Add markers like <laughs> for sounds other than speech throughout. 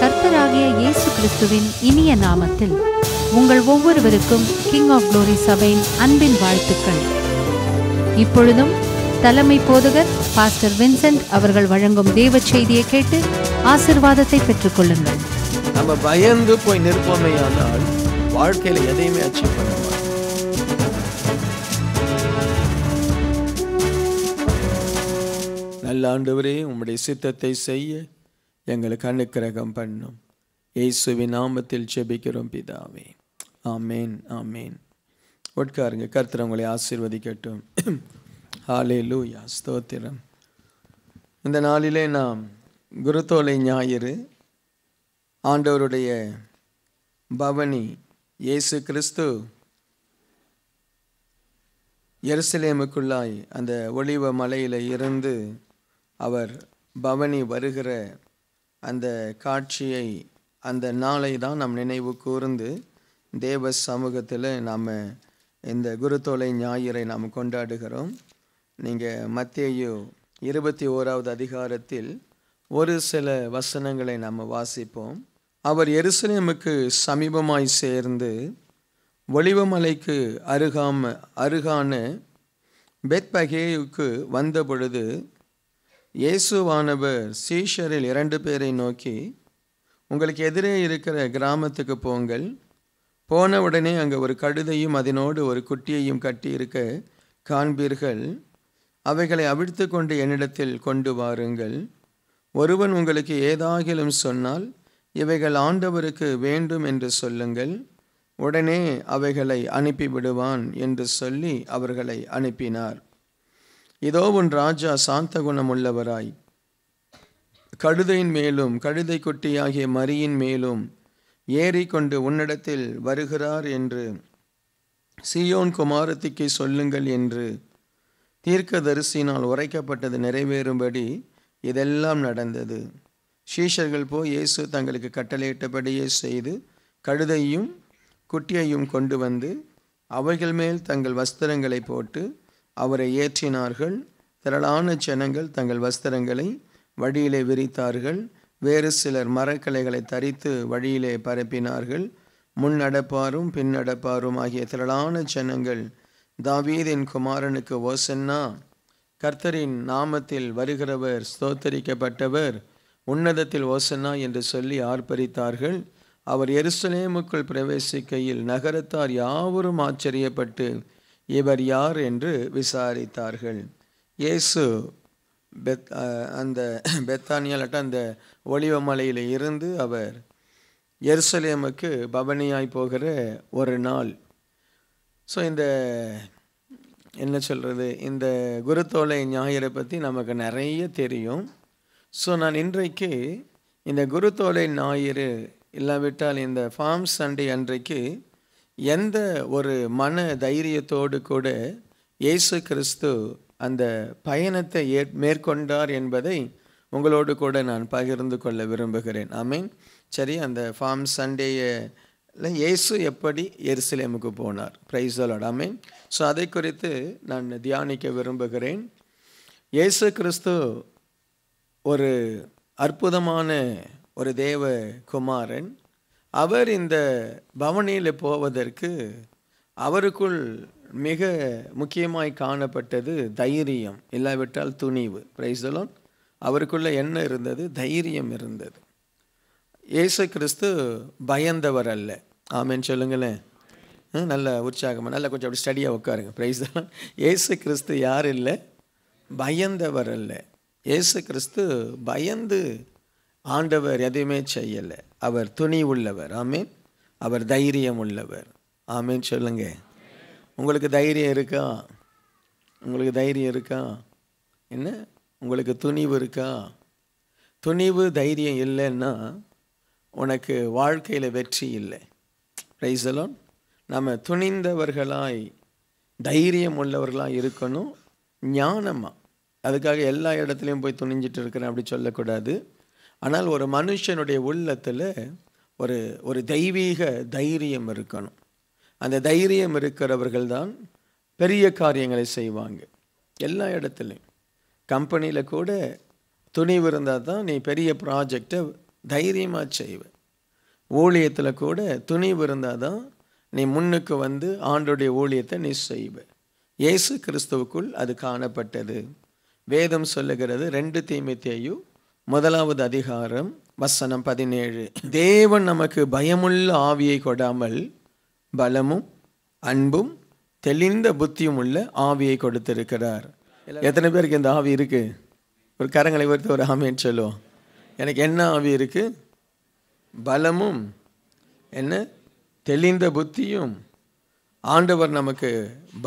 கர்த்தராகிய இயேசு கிறிஸ்துவின் இனிய நாமத்தில் உங்கள் ஒவ்வொருவருக்கும் கிங் ஆஃப் குளோரி சபையின் அன்பின் வாழ்த்துக்கள் இப்பொழுதும் தலைமை போதகர் பாஸ்டர் வின்சென்ட் அவர்கள் வழங்கும் தேவ செய்தியை கேட்டு ஆசிர்வாதத்தை பெற்றுக்கொள்ளுங்கள் நம்ம பயந்து போய் நிற்போமே ஆனால் வாழ்க்கையில எதையுமே அச்சீவ் பண்ண நல்ல ஆண்டவரே உம்முடைய சித்தத்தை செய்ய எங்களுக்கு அனுக்கிரகம் பண்ணும் இயேசுவின் நாமத்தில் செபிக்கிறோம் பிதாவே ஆமேன் ஆமேன் உட்காருங்க கர்த்தர் உங்களை ஆசீர்வதிக்கட்டும் ஹாலே லூயா ஸ்தோத்திரம் இந்த நாளிலே நாம் குருத்தோலை ஞாயிறு ஆண்டவருடைய பவனி இயேசு கிறிஸ்து எருசலேமுக்குள்ளாய் அந்த ஒளிவ மலையில் இருந்து அவர் பவனி வருகிற அந்த காட்சியை அந்த நாளை தான் நம் நினைவு கூர்ந்து தேவ சமூகத்தில் நாம் இந்த குருத்தோலை ஞாயிறை நாம் கொண்டாடுகிறோம் நீங்கள் மத்தியோ இருபத்தி ஓராவது அதிகாரத்தில் ஒரு சில வசனங்களை நாம் வாசிப்போம் அவர் எருசலேமுக்கு சமீபமாய் சேர்ந்து ஒளிவமலைக்கு அருகாம அருகான பெத்பகேயுக்கு வந்த பொழுது இயேசுவானவர் சீஷரில் இரண்டு பேரை நோக்கி உங்களுக்கு எதிரே இருக்கிற கிராமத்துக்கு போங்கள் போன உடனே அங்கே ஒரு கழுதையும் அதனோடு ஒரு குட்டியையும் கட்டியிருக்க காண்பீர்கள் அவைகளை அவிழ்த்து கொண்டு என்னிடத்தில் கொண்டு வாருங்கள் ஒருவன் உங்களுக்கு ஏதாகிலும் சொன்னால் இவைகள் ஆண்டவருக்கு வேண்டும் என்று சொல்லுங்கள் உடனே அவைகளை அனுப்பிவிடுவான் என்று சொல்லி அவர்களை அனுப்பினார் இதோ உன் ராஜா சாந்த குணம் உள்ளவராய் கழுதையின் மேலும் கழுதை குட்டியாகிய மரியின் மேலும் கொண்டு உன்னிடத்தில் வருகிறார் என்று சியோன் குமாரத்திக்கு சொல்லுங்கள் என்று தீர்க்கதரிசினால் உரைக்கப்பட்டது நிறைவேறும்படி இதெல்லாம் நடந்தது சீஷர்கள் போய் இயேசு தங்களுக்கு கட்டளையிட்டபடியே செய்து கழுதையும் குட்டியையும் கொண்டு வந்து அவைகள் மேல் தங்கள் வஸ்திரங்களை போட்டு அவரை ஏற்றினார்கள் திரளான ஜனங்கள் தங்கள் வஸ்திரங்களை வழியிலே விரித்தார்கள் வேறு சிலர் மரக்கலைகளை தரித்து வழியிலே பரப்பினார்கள் முன்னடப்பாரும் பின்னடப்பாரும் ஆகிய திரளான ஜனங்கள் தாவீதின் குமாரனுக்கு ஓசன்னா கர்த்தரின் நாமத்தில் வருகிறவர் ஸ்தோத்தரிக்கப்பட்டவர் உன்னதத்தில் ஓசன்னா என்று சொல்லி ஆர்ப்பரித்தார்கள் அவர் எருசலேமுக்குள் பிரவேசிக்கையில் நகரத்தார் யாவரும் ஆச்சரியப்பட்டு இவர் யார் என்று விசாரித்தார்கள் இயேசு பெத் அந்த பெத்தானியாலட்ட அந்த ஒளிவமலையில் இருந்து அவர் எருசலேமுக்கு பவனியாய் போகிற ஒரு நாள் ஸோ இந்த என்ன சொல்கிறது இந்த குருத்தோலை ஞாயிறை பற்றி நமக்கு நிறைய தெரியும் ஸோ நான் இன்றைக்கு இந்த குருத்தோலை ஞாயிறு இல்லாவிட்டால் இந்த ஃபார்ம் சண்டே அன்றைக்கு எந்த ஒரு மன தைரியத்தோடு கூட இயேசு கிறிஸ்து அந்த பயணத்தை ஏ மேற்கொண்டார் என்பதை உங்களோடு கூட நான் பகிர்ந்து கொள்ள விரும்புகிறேன் ஆமீன் சரி அந்த ஃபார்ம் சண்டேயில் இயேசு எப்படி எருசலேமுக்கு போனார் பிரைஸலோட ஆமீன் ஸோ அதை குறித்து நான் தியானிக்க விரும்புகிறேன் இயேசு கிறிஸ்து ஒரு அற்புதமான ஒரு தேவ குமாரன் அவர் இந்த பவனியில் போவதற்கு அவருக்குள் மிக முக்கியமாய் காணப்பட்டது தைரியம் இல்லாவிட்டால் துணிவு பிரைசலோன் அவருக்குள்ளே என்ன இருந்தது தைரியம் இருந்தது இயேசு கிறிஸ்து பயந்தவர் அல்ல ஆமேன்னு சொல்லுங்களேன் நல்ல உற்சாகமாக நல்லா கொஞ்சம் அப்படி ஸ்டடியாக உட்காருங்க பிரைசலோன் ஏசு கிறிஸ்து யார் இல்லை பயந்தவர் அல்ல ஏசு கிறிஸ்து பயந்து ஆண்டவர் எதையுமே செய்யலை அவர் துணி உள்ளவர் ஆமீன் அவர் தைரியம் உள்ளவர் ஆமீன் சொல்லுங்க உங்களுக்கு தைரியம் இருக்கா உங்களுக்கு தைரியம் இருக்கா என்ன உங்களுக்கு துணிவு இருக்கா துணிவு தைரியம் இல்லைன்னா உனக்கு வாழ்க்கையில் வெற்றி இல்லை ரைசலோன் நம்ம துணிந்தவர்களாய் தைரியம் உள்ளவர்களாக இருக்கணும் ஞானமாக அதுக்காக எல்லா இடத்துலையும் போய் துணிஞ்சிட்டு இருக்கிறேன் அப்படி சொல்லக்கூடாது ஆனால் ஒரு மனுஷனுடைய உள்ளத்தில் ஒரு ஒரு தெய்வீக தைரியம் இருக்கணும் அந்த தைரியம் இருக்கிறவர்கள் தான் பெரிய காரியங்களை செய்வாங்க எல்லா இடத்துலையும் கம்பெனியில் கூட துணிவு இருந்தால் தான் நீ பெரிய ப்ராஜெக்டை தைரியமாக செய்வ ஊழியத்தில் கூட துணிவு இருந்தால் தான் நீ முன்னுக்கு வந்து ஆண்டுடைய ஊழியத்தை நீ செய்வ இயேசு கிறிஸ்துவுக்குள் அது காணப்பட்டது வேதம் சொல்லுகிறது ரெண்டு தீமைத்தையும் முதலாவது அதிகாரம் வசனம் பதினேழு தேவன் நமக்கு பயமுள்ள ஆவியை கொடாமல் பலமும் அன்பும் தெளிந்த புத்தியும் உள்ள ஆவியை கொடுத்திருக்கிறார் எத்தனை பேருக்கு இந்த ஆவி இருக்குது ஒரு கரங்களை பொறுத்து ஒரு ஆமின்னு சொல்லுவோம் எனக்கு என்ன ஆவி இருக்குது பலமும் என்ன தெளிந்த புத்தியும் ஆண்டவர் நமக்கு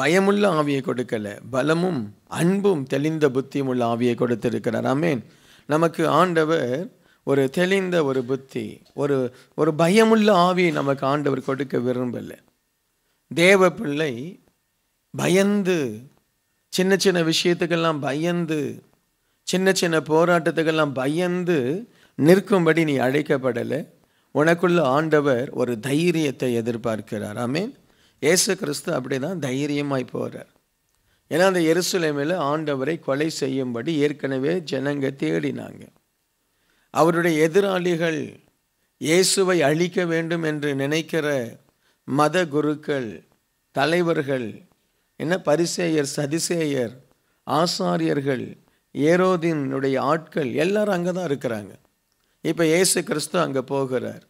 பயமுள்ள ஆவியை கொடுக்கல பலமும் அன்பும் தெளிந்த புத்தியும் உள்ள ஆவியை கொடுத்திருக்கிறார் ஆமேன் நமக்கு ஆண்டவர் ஒரு தெளிந்த ஒரு புத்தி ஒரு ஒரு பயமுள்ள ஆவியை நமக்கு ஆண்டவர் கொடுக்க விரும்பலை தேவ பிள்ளை பயந்து சின்ன சின்ன விஷயத்துக்கெல்லாம் பயந்து சின்ன சின்ன போராட்டத்துக்கெல்லாம் பயந்து நிற்கும்படி நீ அழைக்கப்படலை உனக்குள்ள ஆண்டவர் ஒரு தைரியத்தை எதிர்பார்க்கிறார் ஆமே ஏசு கிறிஸ்து அப்படி தான் தைரியமாய் போகிறார் ஏன்னா அந்த எருசலேமில் ஆண்டவரை கொலை செய்யும்படி ஏற்கனவே ஜனங்க தேடினாங்க அவருடைய எதிராளிகள் இயேசுவை அழிக்க வேண்டும் என்று நினைக்கிற மத குருக்கள் தலைவர்கள் என்ன பரிசேயர் சதிசேயர் ஆசாரியர்கள் ஏரோதினுடைய ஆட்கள் எல்லாரும் அங்கே தான் இருக்கிறாங்க இப்போ இயேசு கிறிஸ்து அங்கே போகிறார்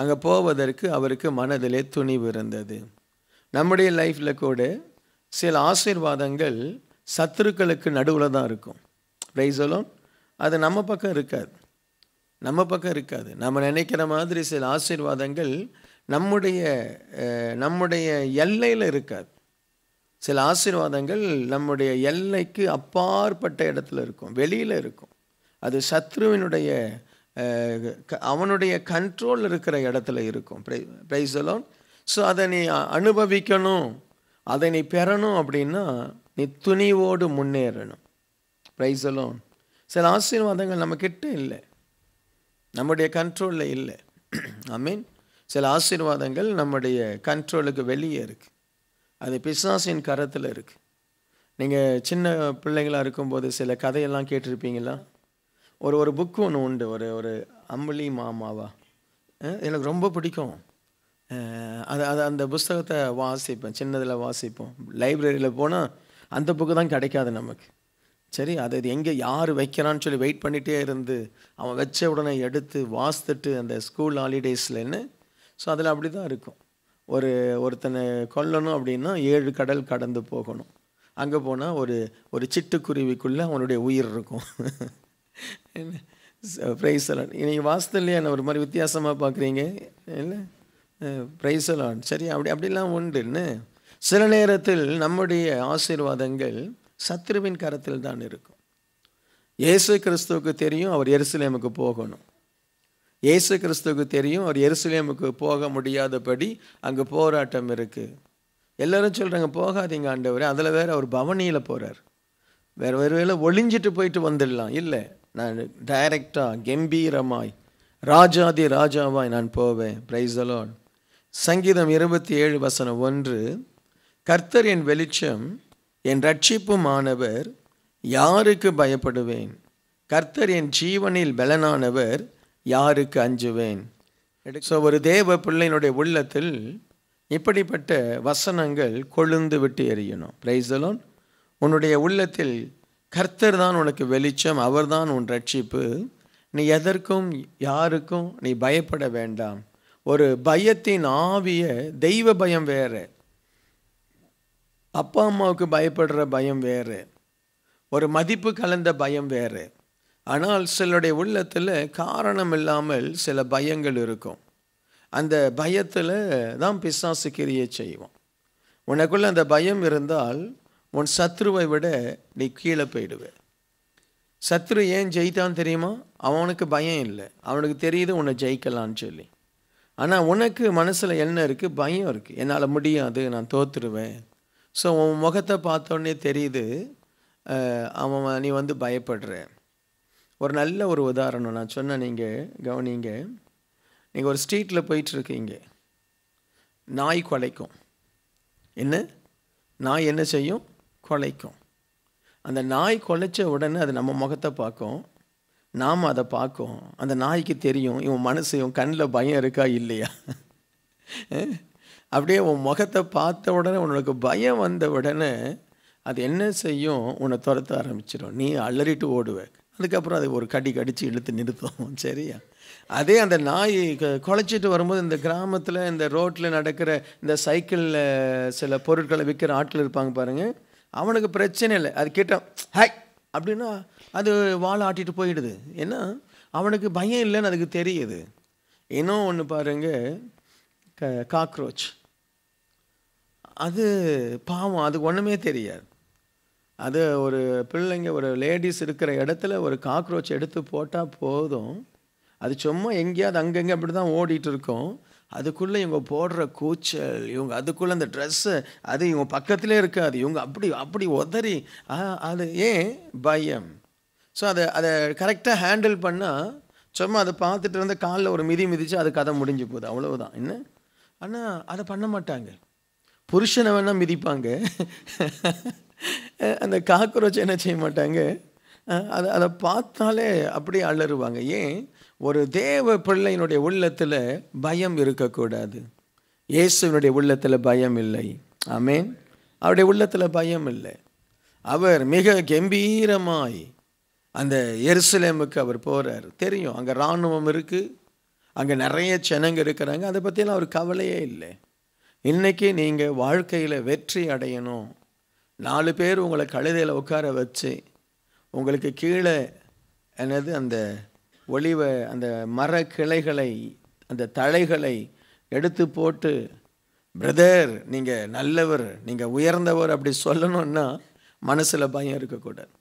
அங்கே போவதற்கு அவருக்கு மனதிலே துணிவு இருந்தது நம்முடைய லைஃப்பில் கூட சில ஆசீர்வாதங்கள் சத்துருக்களுக்கு நடுவில் தான் இருக்கும் பிரைசலும் அது நம்ம பக்கம் இருக்காது நம்ம பக்கம் இருக்காது நம்ம நினைக்கிற மாதிரி சில ஆசீர்வாதங்கள் நம்முடைய நம்முடைய எல்லையில் இருக்காது சில ஆசீர்வாதங்கள் நம்முடைய எல்லைக்கு அப்பாற்பட்ட இடத்துல இருக்கும் வெளியில் இருக்கும் அது சத்ருவினுடைய அவனுடைய கண்ட்ரோல் இருக்கிற இடத்துல இருக்கும் ப்ரைஸலோன் ஸோ அதை நீ அனுபவிக்கணும் அதை நீ பெறணும் அப்படின்னா நீ துணிவோடு முன்னேறணும் ப்ரைஸ் சில ஆசீர்வாதங்கள் நம்மக்கிட்ட இல்லை நம்முடைய கண்ட்ரோலில் இல்லை ஐ மீன் சில ஆசீர்வாதங்கள் நம்முடைய கண்ட்ரோலுக்கு வெளியே இருக்குது அது பிசாசின் கரத்தில் இருக்குது நீங்கள் சின்ன பிள்ளைங்களாக இருக்கும்போது சில கதையெல்லாம் கேட்டிருப்பீங்களா ஒரு ஒரு புக்கு ஒன்று உண்டு ஒரு ஒரு அம்பளி மாமாவா எனக்கு ரொம்ப பிடிக்கும் அது அது அந்த புஸ்தகத்தை வாசிப்பேன் சின்னதில் வாசிப்போம் லைப்ரரியில் போனால் அந்த புக்கு தான் கிடைக்காது நமக்கு சரி அது இது எங்கே யார் வைக்கிறான்னு சொல்லி வெயிட் பண்ணிகிட்டே இருந்து அவன் வச்ச உடனே எடுத்து வாசித்துட்டு அந்த ஸ்கூல் ஹாலிடேஸ்லன்னு ஸோ அதில் அப்படி தான் இருக்கும் ஒரு ஒருத்தனை கொல்லணும் அப்படின்னா ஏழு கடல் கடந்து போகணும் அங்கே போனால் ஒரு ஒரு சிட்டுக்குருவிக்குள்ளே அவனுடைய உயிர் இருக்கும் <laughs> என்ன ப்ரைஸ் நீங்கள் வாசத்தில் என்ன ஒரு மாதிரி வித்தியாசமாக பார்க்குறீங்க இல்லை பிரைசலான் சரி அப்படி அப்படிலாம் உண்டுன்னு சில நேரத்தில் நம்முடைய ஆசீர்வாதங்கள் சத்ருவின் கரத்தில் தான் இருக்கும் இயேசு கிறிஸ்துவுக்கு தெரியும் அவர் எருசலேமுக்கு போகணும் இயேசு கிறிஸ்துவுக்கு தெரியும் அவர் எருசலேமுக்கு போக முடியாதபடி அங்கே போராட்டம் இருக்குது எல்லோரும் சொல்கிறாங்க போகாதீங்க ஆண்டவர் அதில் வேறு அவர் பவனியில் போகிறார் வேறு வேறு வேலை ஒளிஞ்சிட்டு போயிட்டு வந்துடலாம் இல்லை நான் டைரெக்டாக கம்பீரமாய் ராஜாதி ராஜாவாய் நான் போவேன் பிரைஸ் அலோன் சங்கீதம் இருபத்தி ஏழு வசனம் ஒன்று கர்த்தர் என் வெளிச்சம் என் மாணவர் யாருக்கு பயப்படுவேன் கர்த்தர் என் ஜீவனில் பலனானவர் யாருக்கு அஞ்சுவேன் ஸோ ஒரு தேவ பிள்ளையினுடைய உள்ளத்தில் இப்படிப்பட்ட வசனங்கள் கொழுந்து விட்டு எறியணும் பிரைசலோன் உன்னுடைய உள்ளத்தில் கர்த்தர் தான் உனக்கு வெளிச்சம் அவர்தான் உன் ரட்சிப்பு நீ எதற்கும் யாருக்கும் நீ பயப்பட வேண்டாம் ஒரு பயத்தின் ஆவிய தெய்வ பயம் வேறு அப்பா அம்மாவுக்கு பயப்படுற பயம் வேறு ஒரு மதிப்பு கலந்த பயம் வேறு ஆனால் சிலருடைய உள்ளத்தில் காரணம் இல்லாமல் சில பயங்கள் இருக்கும் அந்த பயத்தில் தான் பிசாசு கிரியை செய்வோம் உனக்குள்ள அந்த பயம் இருந்தால் உன் சத்ருவை விட நீ கீழே போயிடுவேன் சத்ரு ஏன் ஜெயித்தான் தெரியுமா அவனுக்கு பயம் இல்லை அவனுக்கு தெரியுது உன்னை ஜெயிக்கலான்னு சொல்லி ஆனால் உனக்கு மனசில் என்ன இருக்குது பயம் இருக்குது என்னால் முடியாது நான் தோற்றுருவேன் ஸோ உன் முகத்தை பார்த்தோன்னே தெரியுது அவன் நீ வந்து பயப்படுற ஒரு நல்ல ஒரு உதாரணம் நான் சொன்ன நீங்கள் கவனிங்க நீங்கள் ஒரு ஸ்ட்ரீட்டில் போயிட்டுருக்கீங்க நாய் கொலைக்கும் என்ன நாய் என்ன செய்யும் கொலைக்கும் அந்த நாய் கொலைச்ச உடனே அது நம்ம முகத்தை பார்க்கும் நாம் அதை பார்க்கும் அந்த நாய்க்கு தெரியும் இவன் மனசு இவன் கண்ணில் பயம் இருக்கா இல்லையா அப்படியே உன் முகத்தை பார்த்த உடனே உனக்கு பயம் வந்த உடனே அது என்ன செய்யும் உன்னை துரத்த ஆரம்பிச்சிடும் நீ அலறிட்டு ஓடுவே அதுக்கப்புறம் அது ஒரு கடி கடித்து இழுத்து நிறுத்தும் <laughs> சரியா அதே அந்த நாய் குழைச்சிட்டு வரும்போது இந்த கிராமத்தில் இந்த ரோட்டில் நடக்கிற இந்த சைக்கிளில் சில பொருட்களை விற்கிற ஆட்கள் இருப்பாங்க பாருங்கள் அவனுக்கு பிரச்சனை இல்லை அது கேட்டான் ஹாய் அப்படின்னா அது வாழை ஆட்டிட்டு போயிடுது ஏன்னா அவனுக்கு பயம் இல்லைன்னு அதுக்கு தெரியுது இன்னும் ஒன்று பாருங்க க காக்ரோச் அது பாவம் அதுக்கு ஒன்றுமே தெரியாது அது ஒரு பிள்ளைங்க ஒரு லேடிஸ் இருக்கிற இடத்துல ஒரு காக்ரோச் எடுத்து போட்டால் போதும் அது சும்மா எங்கேயாவது அங்கங்கே அப்படி தான் ஓடிட்டு இருக்கோம் அதுக்குள்ளே இவங்க போடுற கூச்சல் இவங்க அதுக்குள்ளே அந்த ட்ரெஸ்ஸு அது இவங்க பக்கத்திலே இருக்காது இவங்க அப்படி அப்படி உதறி அது ஏன் பயம் ஸோ அதை அதை கரெக்டாக ஹேண்டில் பண்ணால் சும்மா அதை பார்த்துட்டு இருந்த காலில் ஒரு மிதி மிதித்து அது கதை முடிஞ்சு போகுது அவ்வளவுதான் என்ன ஆனால் அதை பண்ண மாட்டாங்க புருஷனை வேணால் மிதிப்பாங்க அந்த காக்ரோச்சை என்ன செய்ய மாட்டாங்க அதை அதை பார்த்தாலே அப்படியே அலறுவாங்க ஏன் ஒரு தேவ பிள்ளையினுடைய உள்ளத்தில் பயம் இருக்கக்கூடாது இயேசுவினுடைய உள்ளத்தில் பயம் இல்லை ஆமேன் அவருடைய உள்ளத்தில் பயம் இல்லை அவர் மிக கம்பீரமாய் அந்த எருசலேமுக்கு அவர் போகிறார் தெரியும் அங்கே இராணுவம் இருக்குது அங்கே நிறைய ஜனங்க இருக்கிறாங்க அதை பற்றியெல்லாம் அவர் கவலையே இல்லை இன்றைக்கி நீங்கள் வாழ்க்கையில் வெற்றி அடையணும் நாலு பேர் உங்களை கழுதையில் உட்கார வச்சு உங்களுக்கு கீழே எனது அந்த ஒளிவை அந்த மர கிளைகளை அந்த தழைகளை எடுத்து போட்டு பிரதர் நீங்கள் நல்லவர் நீங்கள் உயர்ந்தவர் அப்படி சொல்லணும்னா மனசில் பயம் இருக்கக்கூடாது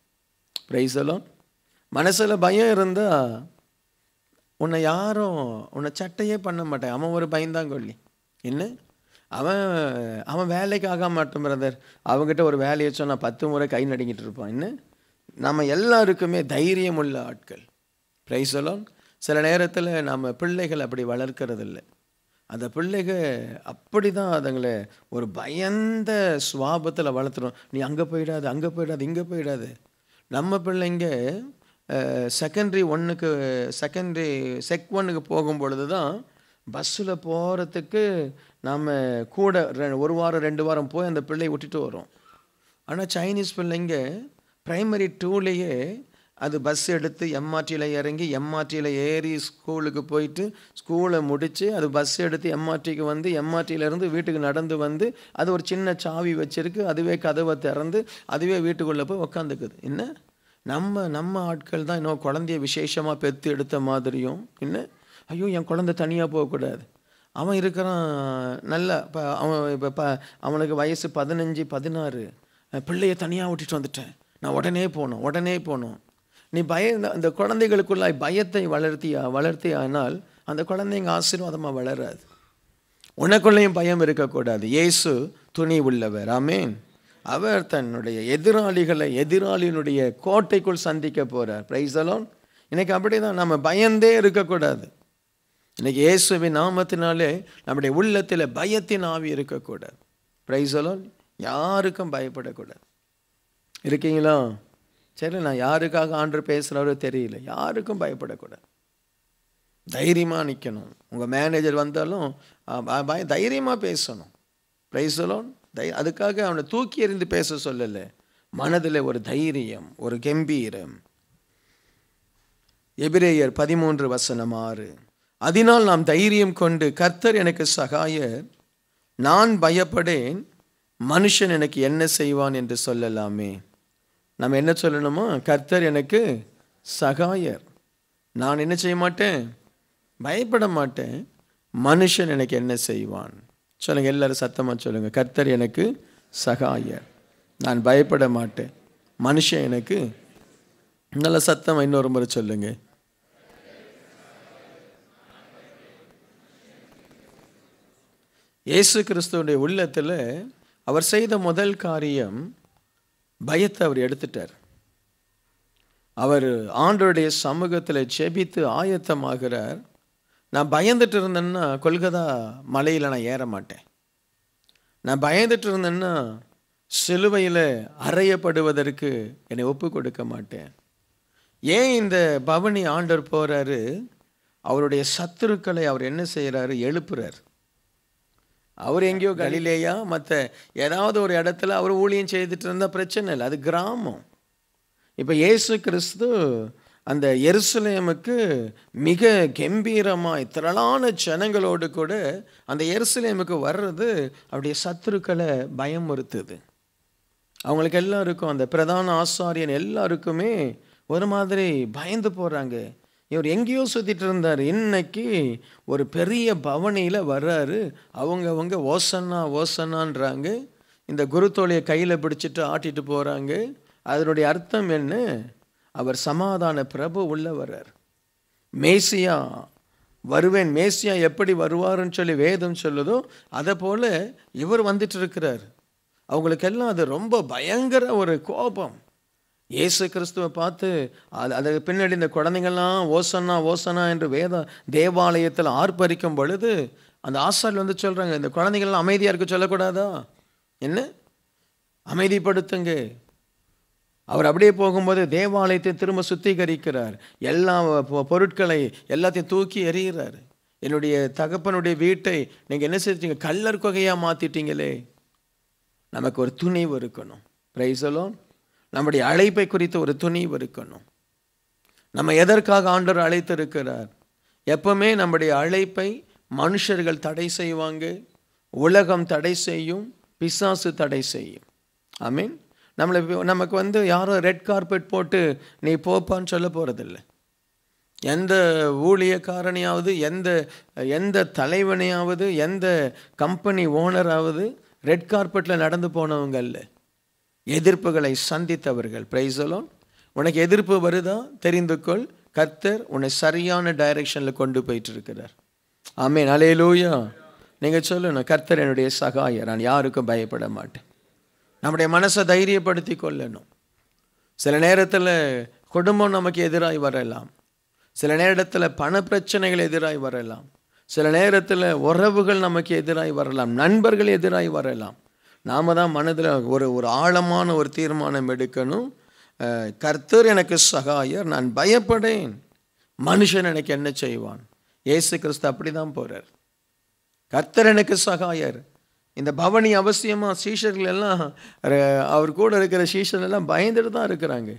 ப்ரைஸலும் மனசில் பயம் இருந்தால் உன்னை யாரும் உன்னை சட்டையே பண்ண மாட்டேன் அவன் ஒரு பயந்தான் கொல்லி என்ன அவன் அவன் வேலைக்கு ஆக மாட்டோம் பிரதர் அவங்ககிட்ட ஒரு வேலையை சொன்னால் பத்து முறை கை நடுங்கிட்டு இருப்பான் என்ன நம்ம எல்லாருக்குமே தைரியம் உள்ள ஆட்கள் ப்ரைஸ் எல்லாம் சில நேரத்தில் நம்ம பிள்ளைகள் அப்படி வளர்க்கறதில்ல அந்த பிள்ளைகள் அப்படி தான் அதுங்களை ஒரு பயந்த சுவாபத்தில் வளர்த்துறோம் நீ அங்கே போயிடாது அங்கே போயிடாது இங்கே போயிடாது நம்ம பிள்ளைங்க செகண்டரி ஒன்றுக்கு செகண்டரி செக் ஒன்னுக்கு போகும் பொழுது தான் பஸ்ஸில் போகிறதுக்கு நாம் கூட ரெ ஒரு வாரம் ரெண்டு வாரம் போய் அந்த பிள்ளையை விட்டுட்டு வரோம் ஆனால் சைனீஸ் பிள்ளைங்க ப்ரைமரி டூலேயே அது பஸ் எடுத்து எம்ஆர்டியில் இறங்கி எம்ஆர்டியில் ஏறி ஸ்கூலுக்கு போயிட்டு ஸ்கூலை முடித்து அது பஸ் எடுத்து எம்ஆர்டிக்கு வந்து எம்ஆர்டியிலேருந்து வீட்டுக்கு நடந்து வந்து அது ஒரு சின்ன சாவி வச்சுருக்கு அதுவே கதவை திறந்து அதுவே வீட்டுக்குள்ளே போய் உக்காந்துக்குது என்ன நம்ம நம்ம ஆட்கள் தான் இன்னும் குழந்தைய விசேஷமாக பெற்று எடுத்த மாதிரியும் இன்னும் ஐயோ என் குழந்தை தனியாக போகக்கூடாது அவன் இருக்கிறான் நல்ல இப்போ அவன் இப்போ ப அவனுக்கு வயசு பதினஞ்சு பதினாறு பிள்ளைய தனியாக விட்டுட்டு வந்துட்டேன் நான் உடனே போகணும் உடனே போகணும் நீ பய அந்த குழந்தைகளுக்குள்ள பயத்தை வளர்த்தியா வளர்த்தியானால் அந்த குழந்தைங்க ஆசீர்வாதமாக வளராது உனக்குள்ளேயும் பயம் இருக்கக்கூடாது இயேசு துணி உள்ளவர் ஆமேன் அவர் தன்னுடைய எதிராளிகளை எதிராளியினுடைய கோட்டைக்குள் சந்திக்க போகிறார் ப்ரைஸ் அலோன் இன்றைக்கி அப்படி தான் நம்ம பயந்தே இருக்கக்கூடாது இன்றைக்கி இயேசுவின் நாமத்தினாலே நம்முடைய உள்ளத்தில் பயத்தின் ஆவி இருக்கக்கூடாது ப்ரைஸ் அலோன் யாருக்கும் பயப்படக்கூடாது இருக்கீங்களா சரி நான் யாருக்காக ஆண்டு பேசுகிறாரோ தெரியல யாருக்கும் பயப்படக்கூடாது தைரியமாக நிற்கணும் உங்கள் மேனேஜர் வந்தாலும் தைரியமாக பேசணும் ப்ரைஸ் அலோன் தை அதுக்காக அவனை தூக்கி எறிந்து பேச சொல்லலை மனதில் ஒரு தைரியம் ஒரு கம்பீரம் எபிரேயர் பதிமூன்று வசனம் ஆறு அதனால் நாம் தைரியம் கொண்டு கர்த்தர் எனக்கு சகாயர் நான் பயப்படேன் மனுஷன் எனக்கு என்ன செய்வான் என்று சொல்லலாமே நம்ம என்ன சொல்லணுமா கர்த்தர் எனக்கு சகாயர் நான் என்ன செய்ய மாட்டேன் பயப்பட மாட்டேன் மனுஷன் எனக்கு என்ன செய்வான் சொல்லுங்கள் எல்லோரும் சத்தமாக சொல்லுங்கள் கர்த்தர் எனக்கு சகாயர் நான் பயப்பட மாட்டேன் மனுஷன் எனக்கு நல்ல சத்தம் இன்னொரு முறை சொல்லுங்கள் இயேசு கிறிஸ்துவனுடைய உள்ளத்தில் அவர் செய்த முதல் காரியம் பயத்தை அவர் எடுத்துட்டார் அவர் ஆண்டோடைய சமூகத்தில் செபித்து ஆயத்தமாகிறார் நான் பயந்துட்டு இருந்தேன்னா கொல்கத்தா மலையில் நான் ஏற மாட்டேன் நான் பயந்துட்டு இருந்தேன்னா சிலுவையில் அறையப்படுவதற்கு என்னை ஒப்பு கொடுக்க மாட்டேன் ஏன் இந்த பவனி ஆண்டர் போகிறாரு அவருடைய சத்துருக்களை அவர் என்ன செய்கிறாரு எழுப்புறார் அவர் எங்கேயோ கலிலேயா மற்ற ஏதாவது ஒரு இடத்துல அவர் ஊழியம் செய்துட்டு இருந்தால் பிரச்சனை இல்லை அது கிராமம் இப்போ இயேசு கிறிஸ்து அந்த எருசலேமுக்கு மிக கம்பீரமாக திரளான ஜனங்களோடு கூட அந்த எருசலேமுக்கு வர்றது அப்படியே சத்துருக்களை பயமுறுத்துது அவங்களுக்கு எல்லாருக்கும் அந்த பிரதான ஆசாரியன் எல்லாருக்குமே ஒரு மாதிரி பயந்து போகிறாங்க இவர் எங்கேயோ சுற்றிட்டு இருந்தார் இன்னைக்கு ஒரு பெரிய பவனியில் வர்றாரு அவங்க அவங்க ஓசன்னா ஓசன்னான்றாங்க இந்த குருத்தோலையை கையில் பிடிச்சிட்டு ஆட்டிட்டு போகிறாங்க அதனுடைய அர்த்தம் என்ன அவர் சமாதான பிரபு உள்ளவரர் மேசியா வருவேன் மேசியா எப்படி வருவாருன்னு சொல்லி வேதம் சொல்லுதோ அதை போல் இவர் வந்துட்டு இருக்கிறார் அவங்களுக்கெல்லாம் அது ரொம்ப பயங்கர ஒரு கோபம் இயேசு கிறிஸ்துவை பார்த்து அது அதுக்கு பின்னாடி இந்த குழந்தைங்கள்லாம் ஓசனா ஓசனா என்று வேத தேவாலயத்தில் ஆர்ப்பரிக்கும் பொழுது அந்த ஆசாரில் வந்து சொல்கிறாங்க இந்த குழந்தைங்கள்லாம் அமைதியாக இருக்க சொல்லக்கூடாதா என்ன அமைதிப்படுத்துங்க அவர் அப்படியே போகும்போது தேவாலயத்தை திரும்ப சுத்திகரிக்கிறார் எல்லா பொருட்களை எல்லாத்தையும் தூக்கி எறிகிறார் என்னுடைய தகப்பனுடைய வீட்டை நீங்கள் என்ன செஞ்சீங்க கல்லர் கொகையாக மாற்றிட்டீங்களே நமக்கு ஒரு துணிவு இருக்கணும் பிரைசலோ நம்முடைய அழைப்பை குறித்த ஒரு துணிவு இருக்கணும் நம்ம எதற்காக ஆண்டவர் அழைத்திருக்கிறார் எப்பவுமே நம்முடைய அழைப்பை மனுஷர்கள் தடை செய்வாங்க உலகம் தடை செய்யும் பிசாசு தடை செய்யும் ஐ மீன் நம்மளை நமக்கு வந்து யாரும் ரெட் கார்பெட் போட்டு நீ போப்பான்னு சொல்ல போகிறதில்ல எந்த ஊழியக்காரனையாவது எந்த எந்த தலைவனையாவது எந்த கம்பெனி ஓனராவது ரெட் கார்பெட்டில் நடந்து போனவங்க இல்லை எதிர்ப்புகளை சந்தித்தவர்கள் பிரைஸலோன் உனக்கு எதிர்ப்பு வருதா தெரிந்து கொள் கர்த்தர் உன்னை சரியான டைரெக்ஷனில் கொண்டு போயிட்டு இருக்கிறார் ஆமே நலையிலூயா நீங்கள் சொல்லணும் கர்த்தர் என்னுடைய சகாயர் நான் யாருக்கும் பயப்பட மாட்டேன் நம்முடைய மனசை தைரியப்படுத்தி கொள்ளணும் சில நேரத்தில் குடும்பம் நமக்கு எதிராகி வரலாம் சில நேரத்தில் பண பிரச்சனைகள் எதிராகி வரலாம் சில நேரத்தில் உறவுகள் நமக்கு எதிராகி வரலாம் நண்பர்கள் எதிராகி வரலாம் நாம் தான் மனதில் ஒரு ஒரு ஆழமான ஒரு தீர்மானம் எடுக்கணும் கர்த்தர் எனக்கு சகாயர் நான் பயப்படேன் மனுஷன் எனக்கு என்ன செய்வான் ஏசு கிறிஸ்து அப்படி தான் போகிறார் கர்த்தர் எனக்கு சகாயர் இந்த பவனி அவசியமாக சீஷர்கள் எல்லாம் அவர் கூட இருக்கிற சீஷர்கள் எல்லாம் பயந்துட்டு தான் இருக்கிறாங்க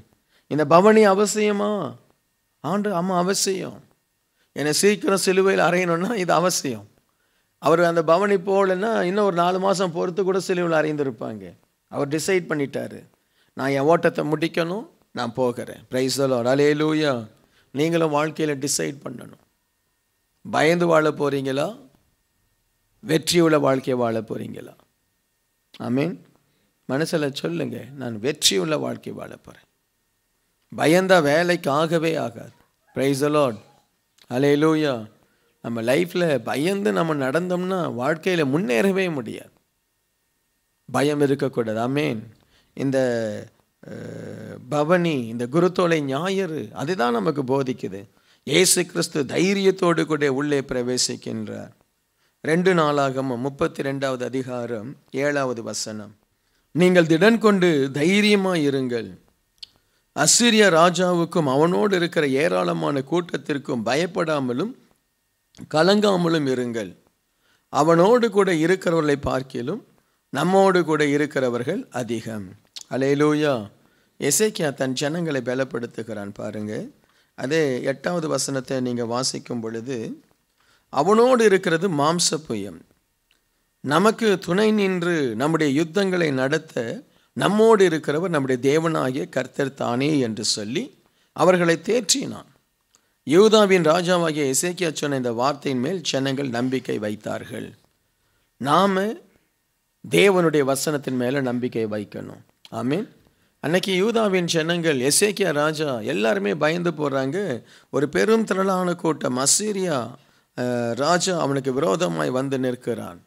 இந்த பவனி அவசியமா ஆண்டு ஆமாம் அவசியம் என்னை சீக்கிரம் சிலுவையில் அறையணும்னா இது அவசியம் அவர் அந்த பவனி போகலன்னா இன்னும் ஒரு நாலு மாதம் பொறுத்து கூட சிலுவையில் அறைந்திருப்பாங்க அவர் டிசைட் பண்ணிட்டாரு நான் என் ஓட்டத்தை முடிக்கணும் நான் போகிறேன் ப்ரைஸ் அலோர் அலே லூயா நீங்களும் வாழ்க்கையில் டிசைட் பண்ணணும் பயந்து வாழ போகிறீங்களா வெற்றியுள்ள வாழ்க்கையை வாழ போகிறீங்களா ஆமீன் மனசில் சொல்லுங்கள் நான் வெற்றியுள்ள வாழ்க்கை வாழ போகிறேன் பயந்த வேலைக்கு ஆகவே ஆகாது ப்ரைஸ் அலாட் அலே லூயா நம்ம லைஃப்பில் பயந்து நம்ம நடந்தோம்னா வாழ்க்கையில் முன்னேறவே முடியாது பயம் இருக்கக்கூடாது ஆமேன் இந்த பவனி இந்த குருத்தோலை ஞாயிறு அதுதான் நமக்கு போதிக்குது ஏசு கிறிஸ்து தைரியத்தோடு கூட உள்ளே பிரவேசிக்கின்றார் ரெண்டு நாளாகமம் முப்பத்தி ரெண்டாவது அதிகாரம் ஏழாவது வசனம் நீங்கள் திடன் கொண்டு தைரியமாக இருங்கள் அசிரிய ராஜாவுக்கும் அவனோடு இருக்கிற ஏராளமான கூட்டத்திற்கும் பயப்படாமலும் கலங்காமலும் இருங்கள் அவனோடு கூட இருக்கிறவர்களை பார்க்கிலும் நம்மோடு கூட இருக்கிறவர்கள் அதிகம் அலையிலூயா இசைக்கியா தன் ஜனங்களை பலப்படுத்துகிறான் பாருங்கள் அதே எட்டாவது வசனத்தை நீங்கள் வாசிக்கும் பொழுது அவனோடு இருக்கிறது மாம்ச புயம் நமக்கு துணை நின்று நம்முடைய யுத்தங்களை நடத்த நம்மோடு இருக்கிறவர் நம்முடைய தேவனாகிய கர்த்தர் தானே என்று சொல்லி அவர்களை தேற்றினான் யூதாவின் ராஜாவாகிய இசைக்கியா சொன்ன இந்த வார்த்தையின் மேல் ஜனங்கள் நம்பிக்கை வைத்தார்கள் நாம் தேவனுடைய வசனத்தின் மேலே நம்பிக்கை வைக்கணும் ஆமீன் அன்னைக்கு யூதாவின் ஜனங்கள் எசேக்கியா ராஜா எல்லாருமே பயந்து போகிறாங்க ஒரு பெரும் திரளான கூட்டம் அசீரியா ராஜா அவனுக்கு விரோதமாய் வந்து நிற்கிறான்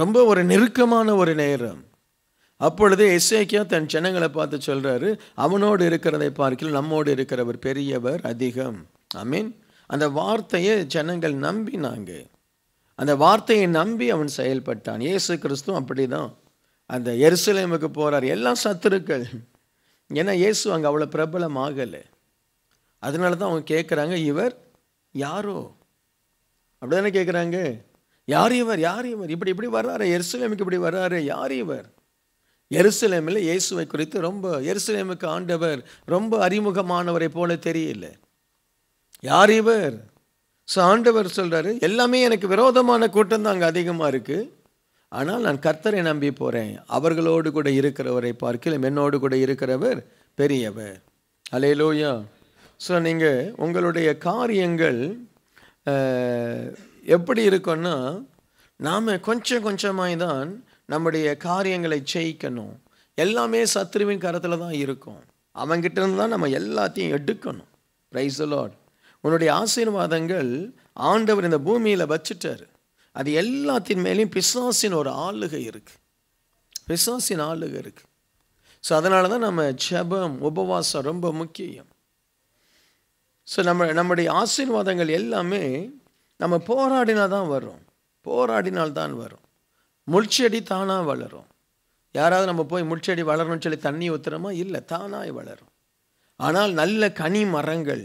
ரொம்ப ஒரு நெருக்கமான ஒரு நேரம் அப்பொழுது எஸ்ஏக்கியா தன் ஜனங்களை பார்த்து சொல்கிறாரு அவனோடு இருக்கிறதை பார்க்கல நம்மோடு இருக்கிறவர் பெரியவர் அதிகம் ஐ மீன் அந்த வார்த்தையை ஜனங்கள் நம்பினாங்க அந்த வார்த்தையை நம்பி அவன் செயல்பட்டான் இயேசு கிறிஸ்தும் அப்படி தான் அந்த எருசலேமுக்கு போகிறார் எல்லாம் சத்துருக்கள் ஏன்னா இயேசு அங்கே அவ்வளோ பிரபலம் ஆகலை அதனால தான் அவங்க கேட்குறாங்க இவர் யாரோ அப்படி தானே கேட்குறாங்க யார் இவர் யார் இவர் இப்படி இப்படி வர்றாரு எருசலேமுக்கு இப்படி வர்றாரு யார் இவர் எருசலேமில் இயேசுவை குறித்து ரொம்ப எருசலேமுக்கு ஆண்டவர் ரொம்ப அறிமுகமானவரை போல தெரியல யார் இவர் ஸோ ஆண்டவர் சொல்கிறாரு எல்லாமே எனக்கு விரோதமான கூட்டம் தான் அங்கே அதிகமாக இருக்குது ஆனால் நான் கர்த்தரை நம்பி போகிறேன் அவர்களோடு கூட இருக்கிறவரை பார்க்கலாம் என்னோடு கூட இருக்கிறவர் பெரியவர் அலையிலோயா ஸோ நீங்கள் உங்களுடைய காரியங்கள் எப்படி இருக்கும்னா நாம் கொஞ்சம் கொஞ்சமாய் தான் நம்முடைய காரியங்களை ஜெயிக்கணும் எல்லாமே சத்ருவின் கரத்தில் தான் இருக்கும் அவங்கிட்ட இருந்து தான் நம்ம எல்லாத்தையும் எடுக்கணும் ப்ரைஸ் லார்ட் உன்னுடைய ஆசீர்வாதங்கள் ஆண்டவர் இந்த பூமியில் வச்சுட்டார் அது எல்லாத்தின் மேலேயும் பிசாசின் ஒரு ஆளுகை இருக்குது பிசாசின் ஆளுகை இருக்குது ஸோ அதனால தான் நம்ம ஜபம் உபவாசம் ரொம்ப முக்கியம் ஸோ நம்ம நம்முடைய ஆசீர்வாதங்கள் எல்லாமே நம்ம போராடினா தான் வரும் போராடினால்தான் வரும் முள்செடி தானாக வளரும் யாராவது நம்ம போய் முள்செடி வளரணும்னு சொல்லி தண்ணி ஊற்றுறோமா இல்லை தானாக வளரும் ஆனால் நல்ல கனி மரங்கள்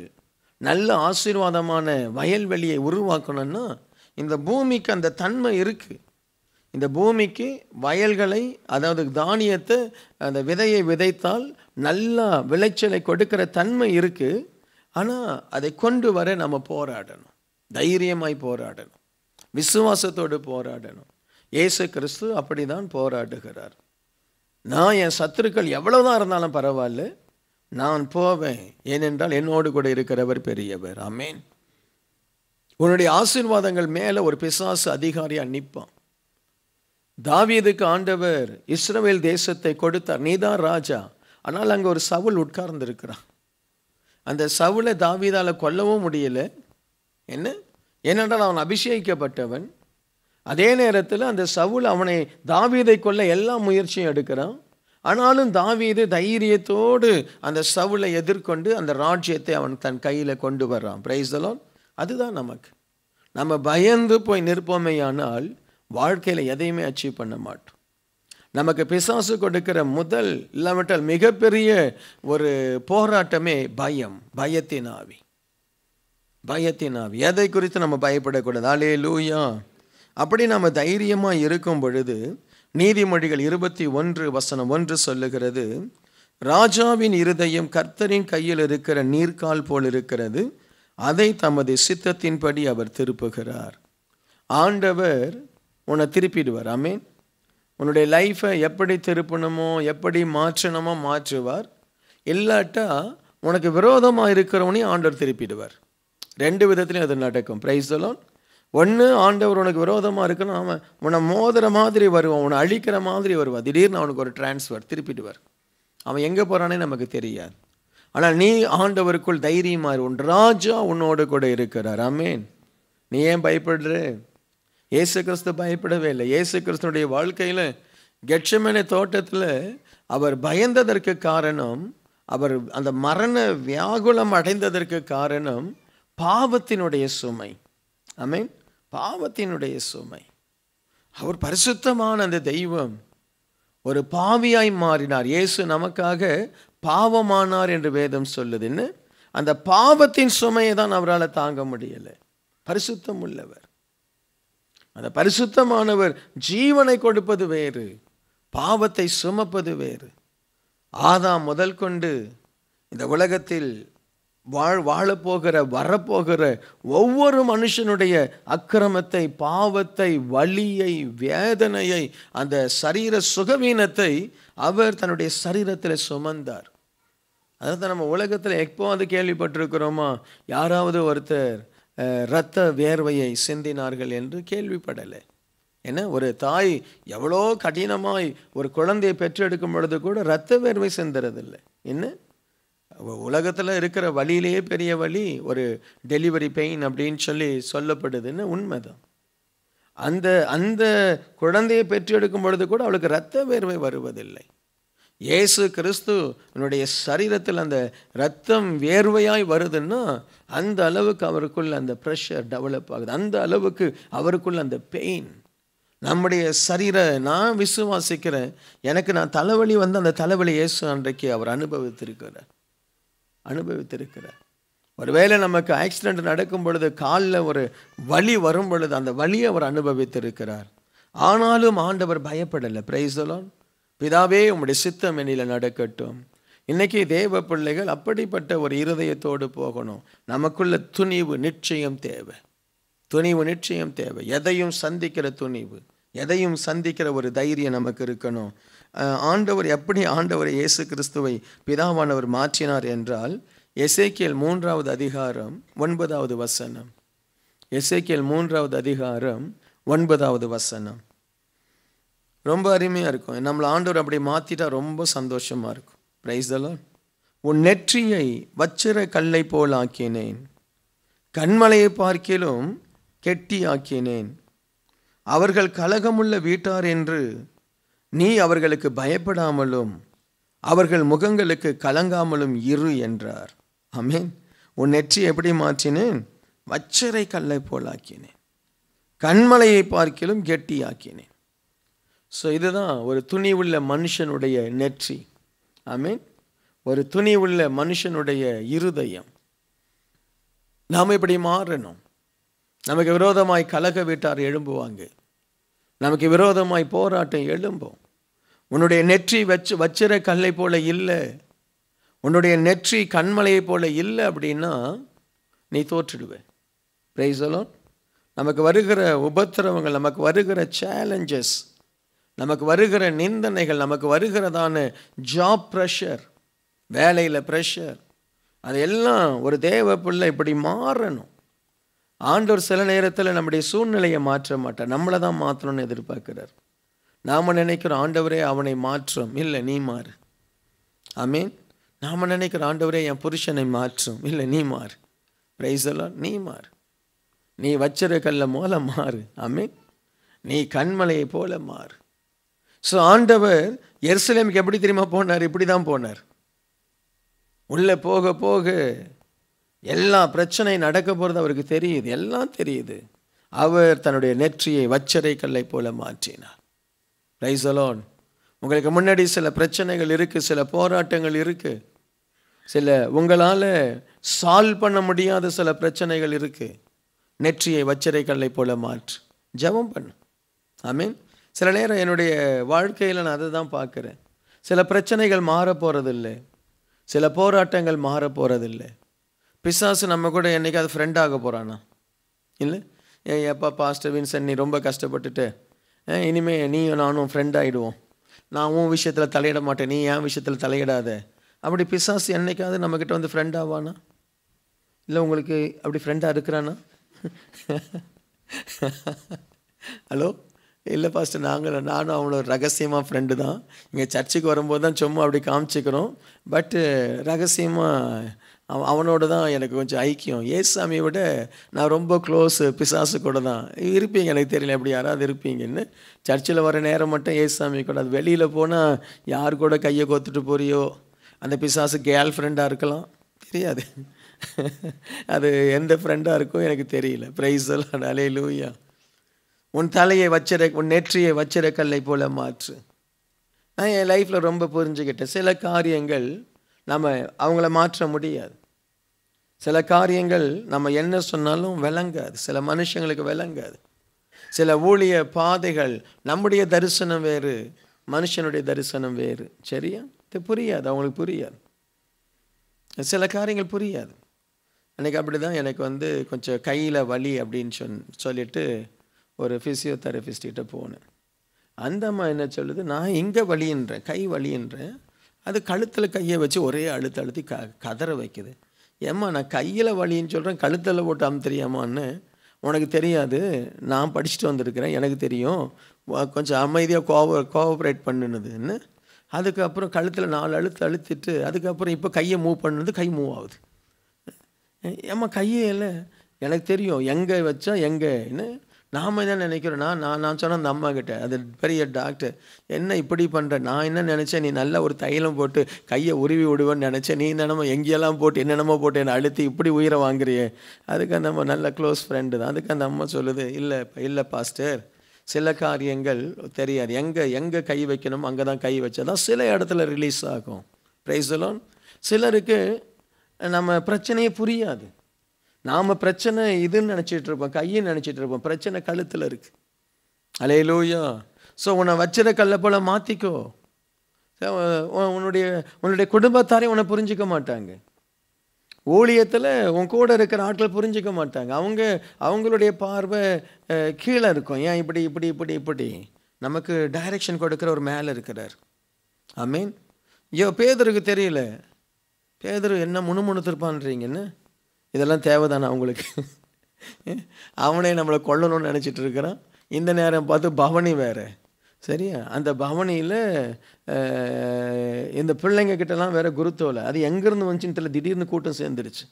நல்ல ஆசீர்வாதமான வயல்வெளியை உருவாக்கணும்னா இந்த பூமிக்கு அந்த தன்மை இருக்குது இந்த பூமிக்கு வயல்களை அதாவது தானியத்தை அந்த விதையை விதைத்தால் நல்லா விளைச்சலை கொடுக்கிற தன்மை இருக்குது ஆனால் அதை கொண்டு வர நம்ம போராடணும் தைரியமாய் போராடணும் விசுவாசத்தோடு போராடணும் இயேசு கிறிஸ்து அப்படி தான் போராடுகிறார் நான் என் சத்துருக்கள் எவ்வளோதான் இருந்தாலும் பரவாயில்ல நான் போவேன் ஏனென்றால் என்னோடு கூட இருக்கிறவர் பெரியவர் அமேன் உன்னுடைய ஆசீர்வாதங்கள் மேலே ஒரு பிசாசு அதிகாரியாக நிற்பான் தாவியதுக்கு ஆண்டவர் இஸ்ரவேல் தேசத்தை கொடுத்தார் நீதான் ராஜா ஆனால் அங்கே ஒரு சவுல் உட்கார்ந்துருக்கிறான் அந்த சவுளை தாவீதால் கொல்லவும் முடியல என்ன ஏனென்றால் அவன் அபிஷேகிக்கப்பட்டவன் அதே நேரத்தில் அந்த சவுல் அவனை தாவீதை கொள்ள எல்லா முயற்சியும் எடுக்கிறான் ஆனாலும் தாவீது தைரியத்தோடு அந்த சவுளை எதிர்கொண்டு அந்த ராஜ்யத்தை அவன் தன் கையில் கொண்டு வர்றான் பிரைஸ்தலோன் அதுதான் நமக்கு நம்ம பயந்து போய் நிற்போமேயானால் வாழ்க்கையில் எதையுமே அச்சீவ் பண்ண மாட்டோம் நமக்கு பிசாசு கொடுக்கிற முதல் இல்லாவிட்டால் மிகப்பெரிய ஒரு போராட்டமே பயம் பயத்தின் ஆவி பயத்தின் ஆவி எதை குறித்து நம்ம பயப்படக்கூடாது அலே லூயா அப்படி நாம் தைரியமாக இருக்கும் பொழுது நீதிமொழிகள் இருபத்தி ஒன்று வசனம் ஒன்று சொல்லுகிறது ராஜாவின் இருதயம் கர்த்தரின் கையில் இருக்கிற நீர்க்கால் போல் இருக்கிறது அதை தமது சித்தத்தின்படி அவர் திருப்புகிறார் ஆண்டவர் உன்னை திருப்பிடுவார் அமேன் உன்னுடைய லைஃப்பை எப்படி திருப்பணுமோ எப்படி மாற்றணுமோ மாற்றுவார் இல்லாட்டா உனக்கு விரோதமாக இருக்கிறவனையும் ஆண்டவர் திருப்பிடுவார் ரெண்டு விதத்துலையும் அது நடக்கும் ப்ரைஸ் சொல்லும் ஒன்று ஆண்டவர் உனக்கு விரோதமாக இருக்கணும் அவன் உன்னை மோதுற மாதிரி வருவான் உன்னை அழிக்கிற மாதிரி வருவான் திடீர்னு அவனுக்கு ஒரு டிரான்ஸ்ஃபர் திருப்பிடுவார் அவன் எங்கே போகிறானே நமக்கு தெரியாது ஆனால் நீ ஆண்டவருக்குள் தைரியமாக உன் ராஜா உன்னோடு கூட இருக்கிறார் அமேன் நீ ஏன் பயப்படுற ஏசு கிறிஸ்து பயப்படவே இல்லை ஏசு கிறிஸ்துனுடைய வாழ்க்கையில் கெட்சமனை தோட்டத்தில் அவர் பயந்ததற்கு காரணம் அவர் அந்த மரண வியாகுலம் அடைந்ததற்கு காரணம் பாவத்தினுடைய சுமை ஐ பாவத்தினுடைய சுமை அவர் பரிசுத்தமான அந்த தெய்வம் ஒரு பாவியாய் மாறினார் இயேசு நமக்காக பாவமானார் என்று வேதம் சொல்லுதுன்னு அந்த பாவத்தின் சுமையை தான் அவரால் தாங்க முடியலை பரிசுத்தம் உள்ளவர் அந்த பரிசுத்தமானவர் ஜீவனை கொடுப்பது வேறு பாவத்தை சுமப்பது வேறு ஆதாம் முதல் கொண்டு இந்த உலகத்தில் வாழ் வாழப்போகிற வரப்போகிற ஒவ்வொரு மனுஷனுடைய அக்கிரமத்தை பாவத்தை வலியை வேதனையை அந்த சரீர சுகவீனத்தை அவர் தன்னுடைய சரீரத்தில் சுமந்தார் அதாவது நம்ம உலகத்தில் எப்போ அது கேள்விப்பட்டிருக்கிறோமா யாராவது ஒருத்தர் இரத்த வேர்வையை சிந்தினார்கள் என்று கேள்விப்படலை ஏன்னா ஒரு தாய் எவ்வளோ கடினமாய் ஒரு குழந்தையை பெற்றெடுக்கும் பொழுது கூட இரத்த வேர்வை சிந்துறதில்லை என்ன உலகத்தில் இருக்கிற வழியிலேயே பெரிய வழி ஒரு டெலிவரி பெயின் அப்படின்னு சொல்லி சொல்லப்படுதுன்னு உண்மைதான் அந்த அந்த குழந்தையை பெற்றெடுக்கும் பொழுது கூட அவளுக்கு இரத்த வேர்வை வருவதில்லை இயேசு கிறிஸ்து என்னுடைய சரீரத்தில் அந்த ரத்தம் வேர்வையாய் வருதுன்னா அந்த அளவுக்கு அவருக்குள்ள அந்த ப்ரெஷர் டெவலப் ஆகுது அந்த அளவுக்கு அவருக்குள்ள அந்த பெயின் நம்முடைய சரீர நான் விசுவாசிக்கிறேன் எனக்கு நான் தலைவலி வந்து அந்த தலைவலி இயேசு அன்றைக்கு அவர் அனுபவித்திருக்கிறார் அனுபவித்திருக்கிறார் ஒருவேளை நமக்கு ஆக்சிடெண்ட் நடக்கும் பொழுது காலில் ஒரு வலி வரும் பொழுது அந்த வலியை அவர் அனுபவித்திருக்கிறார் ஆனாலும் ஆண்டவர் பயப்படலை அலோன் பிதாவே உம்முடைய சித்தம் என்னில் நடக்கட்டும் இன்றைக்கி தேவ பிள்ளைகள் அப்படிப்பட்ட ஒரு இருதயத்தோடு போகணும் நமக்குள்ள துணிவு நிச்சயம் தேவை துணிவு நிச்சயம் தேவை எதையும் சந்திக்கிற துணிவு எதையும் சந்திக்கிற ஒரு தைரியம் நமக்கு இருக்கணும் ஆண்டவர் எப்படி ஆண்டவர் இயேசு கிறிஸ்துவை பிதாவானவர் மாற்றினார் என்றால் எசேக்கியல் மூன்றாவது அதிகாரம் ஒன்பதாவது வசனம் எசேக்கியல் மூன்றாவது அதிகாரம் ஒன்பதாவது வசனம் ரொம்ப அருமையாக இருக்கும் நம்மளை ஆண்டவர் அப்படி மாற்றிட்டால் ரொம்ப சந்தோஷமாக இருக்கும் ப்ரைஸ் தலோன் உன் நெற்றியை வச்சிர கல்லை போல் ஆக்கினேன் கண்மலையை பார்க்கிலும் கெட்டி ஆக்கினேன் அவர்கள் கலகமுள்ள வீட்டார் என்று நீ அவர்களுக்கு பயப்படாமலும் அவர்கள் முகங்களுக்கு கலங்காமலும் இரு என்றார் அமேன் உன் நெற்றி எப்படி மாற்றினேன் வச்சிறை கல்லை போல் ஆக்கினேன் கண்மலையை பார்க்கிலும் கெட்டி ஆக்கினேன் ஸோ இதுதான் ஒரு துணி உள்ள மனுஷனுடைய நெற்றி ஐ மீன் ஒரு துணி உள்ள மனுஷனுடைய இருதயம் நாம் இப்படி மாறணும் நமக்கு விரோதமாய் கலக வீட்டார் எழும்புவாங்க நமக்கு விரோதமாய் போராட்டம் எழும்பும் உன்னுடைய நெற்றி வச்சு வச்சிர கல்லை போல இல்லை உன்னுடைய நெற்றி கண்மலையை போல இல்லை அப்படின்னா நீ தோற்றுடுவே பிரைஸ் நமக்கு வருகிற உபத்திரவங்கள் நமக்கு வருகிற சேலஞ்சஸ் நமக்கு வருகிற நிந்தனைகள் நமக்கு வருகிறதான ஜாப் ப்ரெஷர் வேலையில் ப்ரெஷர் அதையெல்லாம் ஒரு தேவ பிள்ளை இப்படி மாறணும் ஆண்டோர் சில நேரத்தில் நம்முடைய சூழ்நிலையை மாற்ற மாட்டார் நம்மளை தான் மாற்றணும்னு எதிர்பார்க்கிறார் நாம் நினைக்கிற ஆண்டவரே அவனை மாற்றும் இல்லை நீ மாறு மீன் நாம் நினைக்கிற ஆண்டவரே என் புருஷனை மாற்றும் இல்லை நீ மாறு பிரைசலா நீ மாறு நீ வச்சிருக்கல்ல மூலம் மாறு மீன் நீ கண்மலையை போல மாறு ஸோ ஆண்டவர் எருசலேமுக்கு எப்படி தெரியுமா போனார் இப்படி தான் போனார் உள்ளே போக போக எல்லா பிரச்சனையும் நடக்க போகிறது அவருக்கு தெரியுது எல்லாம் தெரியுது அவர் தன்னுடைய நெற்றியை வச்சரை கல்லை போல மாற்றினார் ரைசலோன் உங்களுக்கு முன்னாடி சில பிரச்சனைகள் இருக்குது சில போராட்டங்கள் இருக்குது சில உங்களால் சால்வ் பண்ண முடியாத சில பிரச்சனைகள் இருக்குது நெற்றியை வச்சரை கல்லை போல மாற்று ஜபம் பண்ணு ஐ மீன் சில நேரம் என்னுடைய வாழ்க்கையில் நான் அதை தான் பார்க்குறேன் சில பிரச்சனைகள் மாற போகிறதில்லை சில போராட்டங்கள் மாற போகிறதில்லை பிசாசு நம்ம கூட ஃப்ரெண்ட் ஆக போகிறானா இல்லை ஏ எப்பா பாஸ்டர் வின்சன் நீ ரொம்ப கஷ்டப்பட்டுட்டு இனிமேல் நீயும் நானும் ஃப்ரெண்ட் ஆகிடுவோம் நான் உன் விஷயத்தில் தலையிட மாட்டேன் நீ என் விஷயத்தில் தலையிடாத அப்படி பிசாஸ் என்றைக்காவது நம்மக்கிட்ட வந்து ஃப்ரெண்ட் ஆவானா இல்லை உங்களுக்கு அப்படி ஃப்ரெண்டாக இருக்கிறானா ஹலோ <laughs> இல்லை ஃபஸ்ட்டு நாங்களும் நானும் அவனோட ரகசியமாக ஃப்ரெண்டு தான் இங்கே சர்ச்சுக்கு வரும்போது தான் சும்மா அப்படி காமிச்சிக்கிறோம் பட்டு ரகசியமாக அவன் அவனோட தான் எனக்கு கொஞ்சம் ஐக்கியம் ஏசாமியை விட நான் ரொம்ப க்ளோஸு பிசாசு கூட தான் இருப்பீங்க எனக்கு தெரியல அப்படி யாராவது இருப்பீங்கன்னு சர்ச்சில் வர நேரம் மட்டும் ஏசாமி கூட அது வெளியில் போனால் யார் கூட கையை கோத்துட்டு போறியோ அந்த பிசாசு கேர்ள் ஃப்ரெண்டாக இருக்கலாம் தெரியாது அது எந்த ஃப்ரெண்டாக இருக்கோ எனக்கு தெரியல ப்ரைஸ் எல்லாம் அலையிலூயா உன் தலையை வச்சிர உன் நெற்றியை வச்சிர கல்லை போல மாற்று நான் என் லைஃப்பில் ரொம்ப புரிஞ்சுக்கிட்டேன் சில காரியங்கள் நம்ம அவங்கள மாற்ற முடியாது சில காரியங்கள் நம்ம என்ன சொன்னாலும் விளங்காது சில மனுஷங்களுக்கு விளங்காது சில ஊழிய பாதைகள் நம்முடைய தரிசனம் வேறு மனுஷனுடைய தரிசனம் வேறு சரியா இது புரியாது அவங்களுக்கு புரியாது சில காரியங்கள் புரியாது எனக்கு அப்படி தான் எனக்கு வந்து கொஞ்சம் கையில் வலி அப்படின்னு சொன் சொல்லிட்டு ஒரு ஃபிசியோதெரபிஸ்ட்கிட்ட போனேன் அந்த அம்மா என்ன சொல்லுது நான் இங்கே வழியின்றேன் கை வழியின்றேன் அது கழுத்தில் கையை வச்சு ஒரே அழுத்த அழுத்தி க கதற வைக்குது ஏம்மா நான் கையில் வலின்னு சொல்கிறேன் கழுத்தில் போட்டு தெரியாமான்னு உனக்கு தெரியாது நான் படிச்சுட்டு வந்திருக்கிறேன் எனக்கு தெரியும் கொஞ்சம் அமைதியாக கோவ கோஆப்ரேட் பண்ணுனதுன்னு அதுக்கப்புறம் கழுத்தில் நாலு அழுத்து அழுத்திட்டு அதுக்கப்புறம் இப்போ கையை மூவ் பண்ணுது கை மூவ் ஆகுது ஏம்மா கையே இல்லை எனக்கு தெரியும் எங்கே வச்சா எங்கேன்னு நாம் என்ன நினைக்கிறோன்னா நான் நான் சொன்ன அந்த அம்மாக்கிட்ட அது பெரிய டாக்டர் என்ன இப்படி பண்ணுற நான் என்ன நினச்சேன் நீ நல்ல ஒரு தைலம் போட்டு கையை உருவி விடுவேன்னு நினச்சேன் நீ என்னென்னமோ எங்கேயெல்லாம் போட்டு என்னென்னமோ போட்டு என்னை அழுத்தி இப்படி உயிரை வாங்குறியே அதுக்கு அந்த அம்மா நல்ல க்ளோஸ் ஃப்ரெண்டு தான் அதுக்கு அந்த அம்மா சொல்லுது இல்லை இல்லை பாஸ்டர் சில காரியங்கள் தெரியாது எங்கே எங்கே கை வைக்கணும் அங்கே தான் கை தான் சில இடத்துல ரிலீஸ் ஆகும் ப்ரைஸ் சிலருக்கு நம்ம பிரச்சனையே புரியாது நாம் பிரச்சனை இதுன்னு நினச்சிட்டு இருப்போம் கையை நினச்சிட்டு இருப்போம் பிரச்சனை கழுத்தில் இருக்குது அலே லூயா ஸோ உன்னை வச்சிட கல்லை போல் மாற்றிக்கோ உன்னுடைய உன்னுடைய குடும்பத்தாரே உன்னை புரிஞ்சிக்க மாட்டாங்க ஊழியத்தில் உன் கூட இருக்கிற ஆட்கள் புரிஞ்சிக்க மாட்டாங்க அவங்க அவங்களுடைய பார்வை கீழே இருக்கும் ஏன் இப்படி இப்படி இப்படி இப்படி நமக்கு டைரக்ஷன் கொடுக்குற ஒரு மேலே இருக்கிறார் ஐ மீன் ஐயோ பேதருக்கு தெரியல பேதர் என்ன முணுமுணுத்திருப்பான்றீங்கன்னு இதெல்லாம் தேவைதானே அவங்களுக்கு அவனே நம்மளை கொல்லணும்னு நினச்சிட்டு இருக்கிறான் இந்த நேரம் பார்த்து பவனி வேறு சரியா அந்த பவனியில் இந்த பிள்ளைங்க கிட்டலாம் வேறு குருத்துவலை அது எங்கேருந்து வந்துச்சுன்னு தெரியல திடீர்னு கூட்டம் சேர்ந்துருச்சு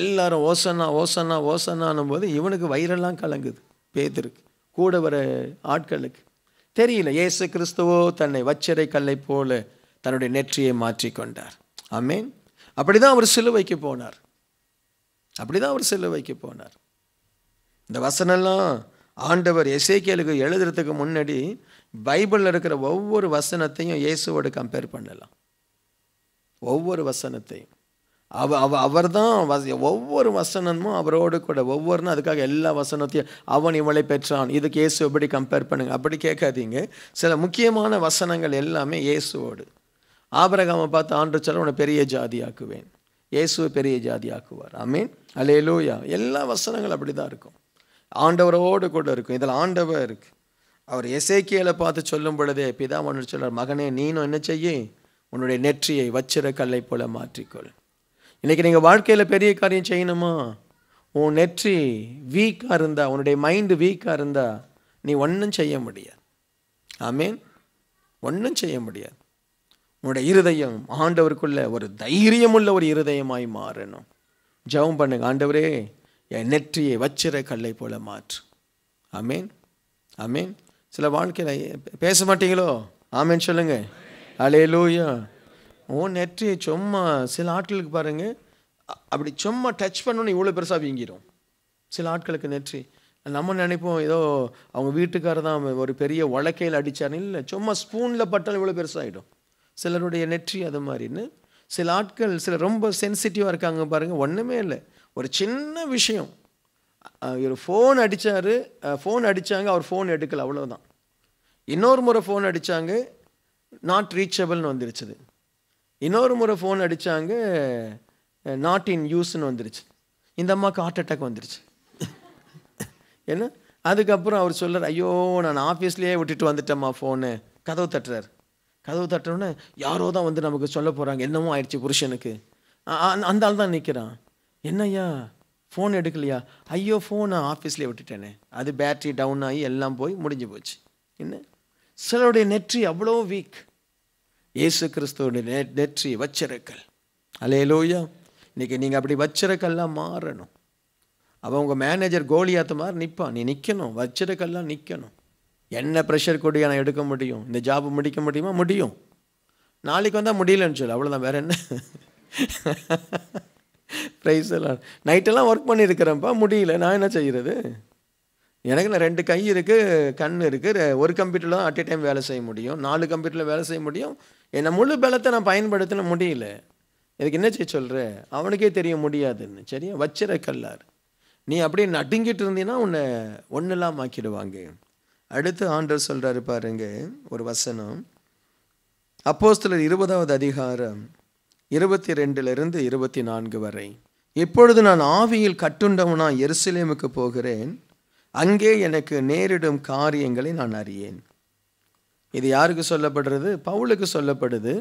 எல்லாரும் ஓசனா ஓசனா ஓசனான்னும் போது இவனுக்கு வயிறெல்லாம் கலங்குது பேத்திருக்கு கூட வர ஆட்களுக்கு தெரியல ஏசு கிறிஸ்துவோ தன்னை வச்சரை கல்லை போல தன்னுடைய நெற்றியை மாற்றி கொண்டார் ஆமேன் அப்படி தான் அவர் சிலுவைக்கு போனார் அப்படி தான் அவர் செல்ல வைக்க போனார் இந்த வசனம்லாம் ஆண்டவர் எசேக்கியலுக்கு எழுதுறதுக்கு முன்னாடி பைபிளில் இருக்கிற ஒவ்வொரு வசனத்தையும் இயேசுவோடு கம்பேர் பண்ணலாம் ஒவ்வொரு வசனத்தையும் அவ அவ அவர் தான் ஒவ்வொரு வசனமும் அவரோடு கூட ஒவ்வொருனும் அதுக்காக எல்லா வசனத்தையும் அவன் இவளை பெற்றான் இதுக்கு இயேசு எப்படி கம்பேர் பண்ணுங்க அப்படி கேட்காதீங்க சில முக்கியமான வசனங்கள் எல்லாமே இயேசுவோடு ஆபரகாமை பார்த்து ஆண்டு சொல்ல உன்னை பெரிய ஜாதியாக்குவேன் இயேசுவை பெரிய ஜாதியாக்குவார் ஆமீன் லூயா எல்லா வசனங்களும் அப்படி தான் இருக்கும் ஆண்டவரோடு கூட இருக்கும் இதில் ஆண்டவர் இருக்குது அவர் எசேக்கியலை பார்த்து சொல்லும் பொழுதே ஒன்று சொல்கிறார் மகனே நீனும் என்ன செய்ய உன்னுடைய நெற்றியை வச்சிர கல்லை போல மாற்றிக்கொள் இன்றைக்கி நீங்கள் வாழ்க்கையில் பெரிய காரியம் செய்யணுமா உன் நெற்றி வீக்காக இருந்தால் உன்னுடைய மைண்டு வீக்காக இருந்தால் நீ ஒன்றும் செய்ய முடியாது ஆமீன் ஒன்றும் செய்ய முடியாது உங்களுடைய இருதயம் ஆண்டவருக்குள்ள ஒரு தைரியம் உள்ள ஒரு இருதயமாய் மாறணும் ஜவம் பண்ணுங்க ஆண்டவரே என் நெற்றியை வச்சிர கல்லை போல மாற்று ஆமேன் ஆமேன் சில வாழ்க்கையில் பேச மாட்டீங்களோ ஆமேன் சொல்லுங்க அலே லூயா ஓ நெற்றியை சும்மா சில ஆட்களுக்கு பாருங்கள் அப்படி சும்மா டச் பண்ணோன்னு இவ்வளோ பெருசாக வீங்கிடும் சில ஆட்களுக்கு நெற்றி நம்ம நினைப்போம் ஏதோ அவங்க வீட்டுக்காரர் தான் ஒரு பெரிய உலக்கையில் அடித்தாருன்னு இல்லை சும்மா ஸ்பூனில் பட்டாலும் இவ்வளோ பெருசாகிடும் சிலருடைய நெற்றி அது மாதிரின்னு சில ஆட்கள் சில ரொம்ப சென்சிட்டிவாக இருக்காங்க பாருங்கள் ஒன்றுமே இல்லை ஒரு சின்ன விஷயம் ஒரு ஃபோன் அடித்தார் ஃபோன் அடித்தாங்க அவர் ஃபோன் எடுக்கல அவ்வளோதான் இன்னொரு முறை ஃபோன் அடித்தாங்க நாட் ரீச்சபிள்னு வந்துருச்சுது இன்னொரு முறை ஃபோன் அடித்தாங்க நாட் இன் யூஸ்னு வந்துருச்சு இந்த அம்மாவுக்கு ஹார்ட் அட்டாக் வந்துருச்சு ஏன்னா அதுக்கப்புறம் அவர் சொல்கிறார் ஐயோ நான் ஆஃபீஸ்லேயே விட்டுட்டு வந்துட்டேம்மா ஃபோனு கதவு தட்டுறார் கதவு தட்டுறோன்னு யாரோ தான் வந்து நமக்கு சொல்ல போகிறாங்க என்னமோ ஆயிடுச்சு புருஷனுக்கு அந்த ஆள் தான் நிற்கிறான் என்னையா ஃபோன் எடுக்கலையா ஐயோ ஃபோனை ஆஃபீஸ்லேயே விட்டுட்டேனே அது பேட்ரி டவுன் ஆகி எல்லாம் போய் முடிஞ்சு போச்சு என்ன சிலருடைய நெற்றி அவ்வளோ வீக் இயேசு கிறிஸ்துவோடைய நெ நெற்றி வச்சிருக்கல் அலையலோயா இன்றைக்கி நீங்கள் அப்படி வச்சிருக்கெல்லாம் மாறணும் அவன் உங்கள் மேனேஜர் கோலியாத்த மாதிரி நிற்பான் நீ நிற்கணும் வச்சிருக்கெல்லாம் நிற்கணும் என்ன ப்ரெஷர் கொடி நான் எடுக்க முடியும் இந்த ஜாப் முடிக்க முடியுமா முடியும் நாளைக்கு வந்தால் முடியலன்னு சொல்லு அவ்வளோதான் வேறு என்ன ப்ரைஸ் எல்லாம் நைட்டெல்லாம் ஒர்க் பண்ணியிருக்கிறேன்ப்பா முடியல நான் என்ன செய்கிறது எனக்கு நான் ரெண்டு கை இருக்குது கண் இருக்குது ஒரு கம்ப்யூட்டரில் தான் அட் எ டைம் வேலை செய்ய முடியும் நாலு கம்ப்யூட்டரில் வேலை செய்ய முடியும் என்னை முழு பலத்தை நான் பயன்படுத்தின முடியல எனக்கு என்ன செய்ய சொல்கிற அவனுக்கே தெரிய முடியாதுன்னு சரியா வச்சிர கல்லார் நீ அப்படியே நடுங்கிட்டு இருந்தீங்கன்னா உன்னை ஒன்றுலாம் ஆக்கிடுவாங்க அடுத்து ஆண்டர் சொல்கிறாரு பாருங்க ஒரு வசனம் அப்போஸ்தலர் இருபதாவது அதிகாரம் இருபத்தி ரெண்டிலிருந்து இருபத்தி நான்கு வரை இப்பொழுது நான் ஆவியில் கட்டுண்டவனா எருசலேமுக்கு போகிறேன் அங்கே எனக்கு நேரிடும் காரியங்களை நான் அறியேன் இது யாருக்கு சொல்லப்படுறது பவுலுக்கு சொல்லப்படுது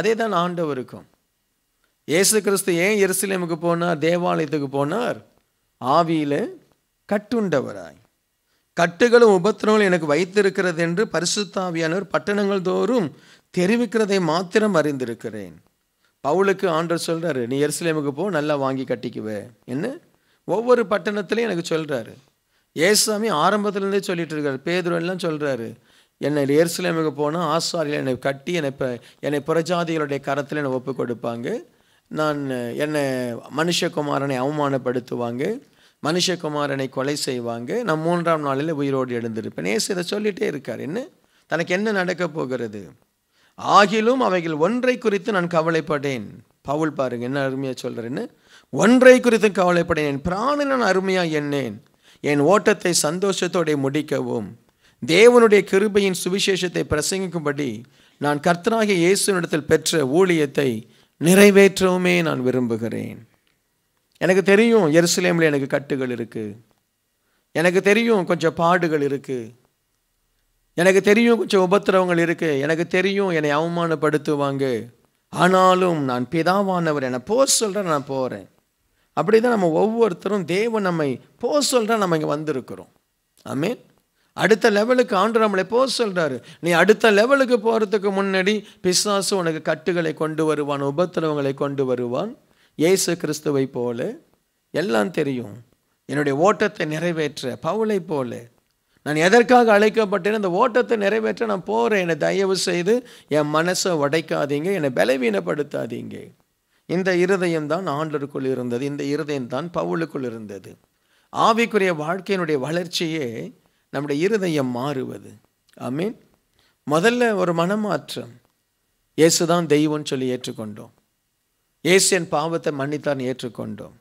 அதே தான் ஆண்டவருக்கும் இயேசு கிறிஸ்து ஏன் எருசலேமுக்கு போனார் தேவாலயத்துக்கு போனார் ஆவியில் கட்டுண்டவராய் கட்டுகளும் உபத்திரங்களும் எனக்கு வைத்திருக்கிறது என்று பரிசுத்தாவியானவர் பட்டணங்கள் தோறும் தெரிவிக்கிறதை மாத்திரம் அறிந்திருக்கிறேன் பவுலுக்கு ஆண்டர் சொல்கிறாரு நீ எருசலேமுக்கு போ நல்லா வாங்கி கட்டிக்குவே என்ன ஒவ்வொரு பட்டணத்துலையும் எனக்கு சொல்கிறாரு ஏசாமி ஆரம்பத்துலேருந்தே சொல்லிட்டு இருக்காரு பேதுரெல்லாம் சொல்கிறாரு என்னை எருசலேமுக்கு போனால் ஆசாரியில் என்னை கட்டி என்னை என்னை புறஜாதிகளுடைய கரத்தில் என்னை ஒப்பு கொடுப்பாங்க நான் என்னை மனுஷகுமாரனை அவமானப்படுத்துவாங்க மனுஷகுமாரனை கொலை செய்வாங்க நான் மூன்றாம் நாளில் உயிரோடு எழுந்திருப்பேன் ஏசு இதை சொல்லிகிட்டே இருக்கார் என்ன தனக்கு என்ன நடக்கப் போகிறது ஆகிலும் அவைகள் ஒன்றை குறித்து நான் கவலைப்படேன் பவுல் பாருங்க என்ன அருமையாக சொல்கிறேன்னு ஒன்றை குறித்து கவலைப்படேன் என் பிராண நான் அருமையாக எண்ணேன் என் ஓட்டத்தை சந்தோஷத்தோட முடிக்கவும் தேவனுடைய கிருபையின் சுவிசேஷத்தை பிரசங்கிக்கும்படி நான் கர்த்தனாகிய இயேசுனிடத்தில் பெற்ற ஊழியத்தை நிறைவேற்றவுமே நான் விரும்புகிறேன் எனக்கு தெரியும் எருசலேமில் எனக்கு கட்டுகள் இருக்குது எனக்கு தெரியும் கொஞ்சம் பாடுகள் இருக்குது எனக்கு தெரியும் கொஞ்சம் உபத்திரவங்கள் இருக்குது எனக்கு தெரியும் என்னை அவமானப்படுத்துவாங்க ஆனாலும் நான் பிதாவானவர் என்னை போ சொல்கிற நான் போகிறேன் அப்படி தான் நம்ம ஒவ்வொருத்தரும் தேவன் நம்மை போ சொல்கிற நம்ம இங்கே வந்திருக்கிறோம் மீன் அடுத்த லெவலுக்கு ஆண்டு நம்மளை போக சொல்கிறாரு நீ அடுத்த லெவலுக்கு போகிறதுக்கு முன்னாடி பிசாசு உனக்கு கட்டுகளை கொண்டு வருவான் உபத்திரவங்களை கொண்டு வருவான் இயேசு கிறிஸ்துவை போல எல்லாம் தெரியும் என்னுடைய ஓட்டத்தை நிறைவேற்ற பவுலை போல நான் எதற்காக அழைக்கப்பட்டேன் அந்த ஓட்டத்தை நிறைவேற்ற நான் போகிறேன் என்னை தயவு செய்து என் மனசை உடைக்காதீங்க என்னை பலவீனப்படுத்தாதீங்க இந்த இருதயம் தான் ஆண்டருக்குள் இருந்தது இந்த இருதயம் தான் பவுலுக்குள் இருந்தது ஆவிக்குரிய வாழ்க்கையினுடைய வளர்ச்சியே நம்முடைய இருதயம் மாறுவது ஐ மீன் முதல்ல ஒரு மனமாற்றம் இயேசுதான் தெய்வம்னு சொல்லி ஏற்றுக்கொண்டோம் ஏசியன் பாவத்தை மன்னித்தான் ஏற்றுக்கொண்டோம்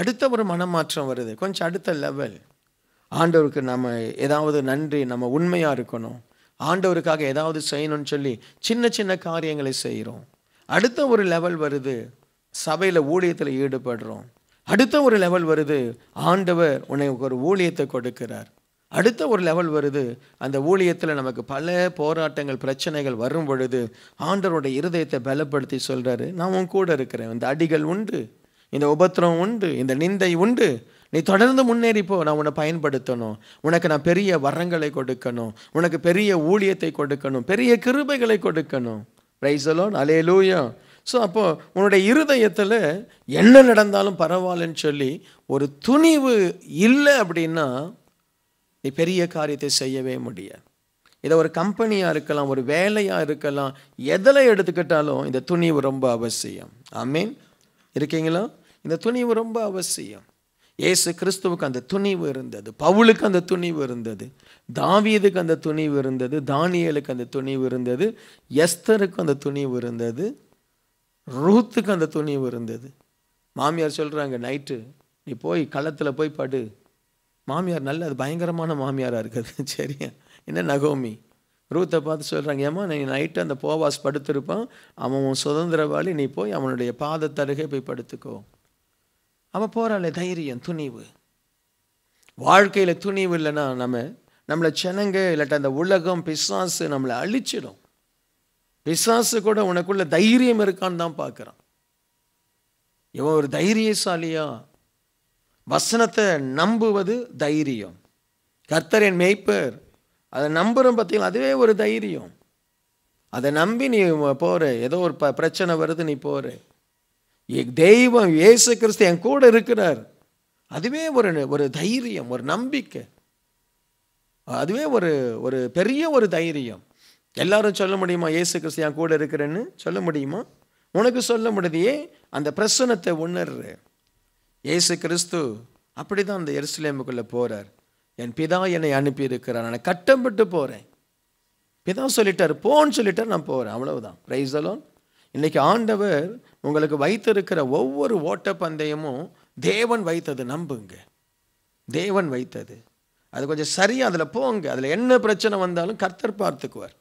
அடுத்த ஒரு மனமாற்றம் வருது கொஞ்சம் அடுத்த லெவல் ஆண்டவருக்கு நம்ம ஏதாவது நன்றி நம்ம உண்மையாக இருக்கணும் ஆண்டவருக்காக ஏதாவது செய்யணும்னு சொல்லி சின்ன சின்ன காரியங்களை செய்கிறோம் அடுத்த ஒரு லெவல் வருது சபையில் ஊழியத்தில் ஈடுபடுறோம் அடுத்த ஒரு லெவல் வருது ஆண்டவர் உனக்கு ஒரு ஊழியத்தை கொடுக்கிறார் அடுத்த ஒரு லெவல் வருது அந்த ஊழியத்தில் நமக்கு பல போராட்டங்கள் பிரச்சனைகள் வரும் பொழுது ஆண்டரோட இருதயத்தை பலப்படுத்தி சொல்கிறாரு நான் உன் கூட இருக்கிறேன் இந்த அடிகள் உண்டு இந்த உபத்திரம் உண்டு இந்த நிந்தை உண்டு நீ தொடர்ந்து முன்னேறிப்போ நான் உன்னை பயன்படுத்தணும் உனக்கு நான் பெரிய வரங்களை கொடுக்கணும் உனக்கு பெரிய ஊழியத்தை கொடுக்கணும் பெரிய கிருபைகளை கொடுக்கணும் பிரைசலோன் அலே ஸோ அப்போது உன்னுடைய இருதயத்தில் என்ன நடந்தாலும் பரவாயில்லன்னு சொல்லி ஒரு துணிவு இல்லை அப்படின்னா நீ பெரிய காரியத்தை செய்யவே முடியாது இதை ஒரு கம்பெனியாக இருக்கலாம் ஒரு வேலையாக இருக்கலாம் எதில் எடுத்துக்கிட்டாலும் இந்த துணிவு ரொம்ப அவசியம் ஆமீன் இருக்கீங்களா இந்த துணிவு ரொம்ப அவசியம் ஏசு கிறிஸ்துவுக்கு அந்த துணிவு இருந்தது பவுலுக்கு அந்த துணிவு இருந்தது தாவியதுக்கு அந்த துணிவு இருந்தது தானியலுக்கு அந்த துணிவு இருந்தது எஸ்தருக்கு அந்த துணிவு இருந்தது ரூத்துக்கு அந்த துணிவு இருந்தது மாமியார் சொல்கிறாங்க நைட்டு நீ போய் களத்தில் போய் படு மாமியார் நல்ல அது பயங்கரமான மாமியாராக இருக்கிறது <laughs> சரியா என்ன நகோமி ரூத்தை பார்த்து சொல்கிறாங்க ஏமா நீ நைட்டு அந்த போவாஸ் படுத்திருப்பான் அவன் உன் சுதந்திரவாளி நீ போய் அவனுடைய பாதத்தருகே போய் படுத்துக்கோ அவன் போகிறாளே தைரியம் துணிவு வாழ்க்கையில் துணிவு இல்லைன்னா நம்ம நம்மளை சென்னங்க இல்லாட்ட அந்த உலகம் பிசாசு நம்மளை அழிச்சிடும் பிசாசு கூட உனக்குள்ள தைரியம் இருக்கான்னு தான் பார்க்குறான் இவன் ஒரு தைரியசாலியா வசனத்தை நம்புவது தைரியம் கர்த்தர் என் மெய்ப்பர் அதை நம்புகிறோம் பார்த்தீங்களா அதுவே ஒரு தைரியம் அதை நம்பி நீ போகிற ஏதோ ஒரு ப பிரச்சனை வருது நீ போகிற தெய்வம் இயேசு கிறிஸ்து என் கூட இருக்கிறார் அதுவே ஒரு ஒரு தைரியம் ஒரு நம்பிக்கை அதுவே ஒரு ஒரு பெரிய ஒரு தைரியம் எல்லாரும் சொல்ல முடியுமா இயேசு கிறிஸ்து என் கூட இருக்கிறேன்னு சொல்ல முடியுமா உனக்கு சொல்ல முடியலையே அந்த பிரசனத்தை உணர்ற இயேசு கிறிஸ்து அப்படி தான் அந்த எருசலேமுக்குள்ளே போகிறார் என் பிதா என்னை அனுப்பியிருக்கிறார் நான் கட்டம்பட்டு போகிறேன் பிதா சொல்லிட்டார் போன்னு சொல்லிட்டார் நான் போகிறேன் அவ்வளவுதான் ரைஸ் அலோன் இன்றைக்கி ஆண்டவர் உங்களுக்கு வைத்திருக்கிற ஒவ்வொரு ஓட்டப்பந்தயமும் தேவன் வைத்தது நம்புங்க தேவன் வைத்தது அது கொஞ்சம் சரியாக அதில் போங்க அதில் என்ன பிரச்சனை வந்தாலும் கர்த்தர் பார்த்துக்குவார்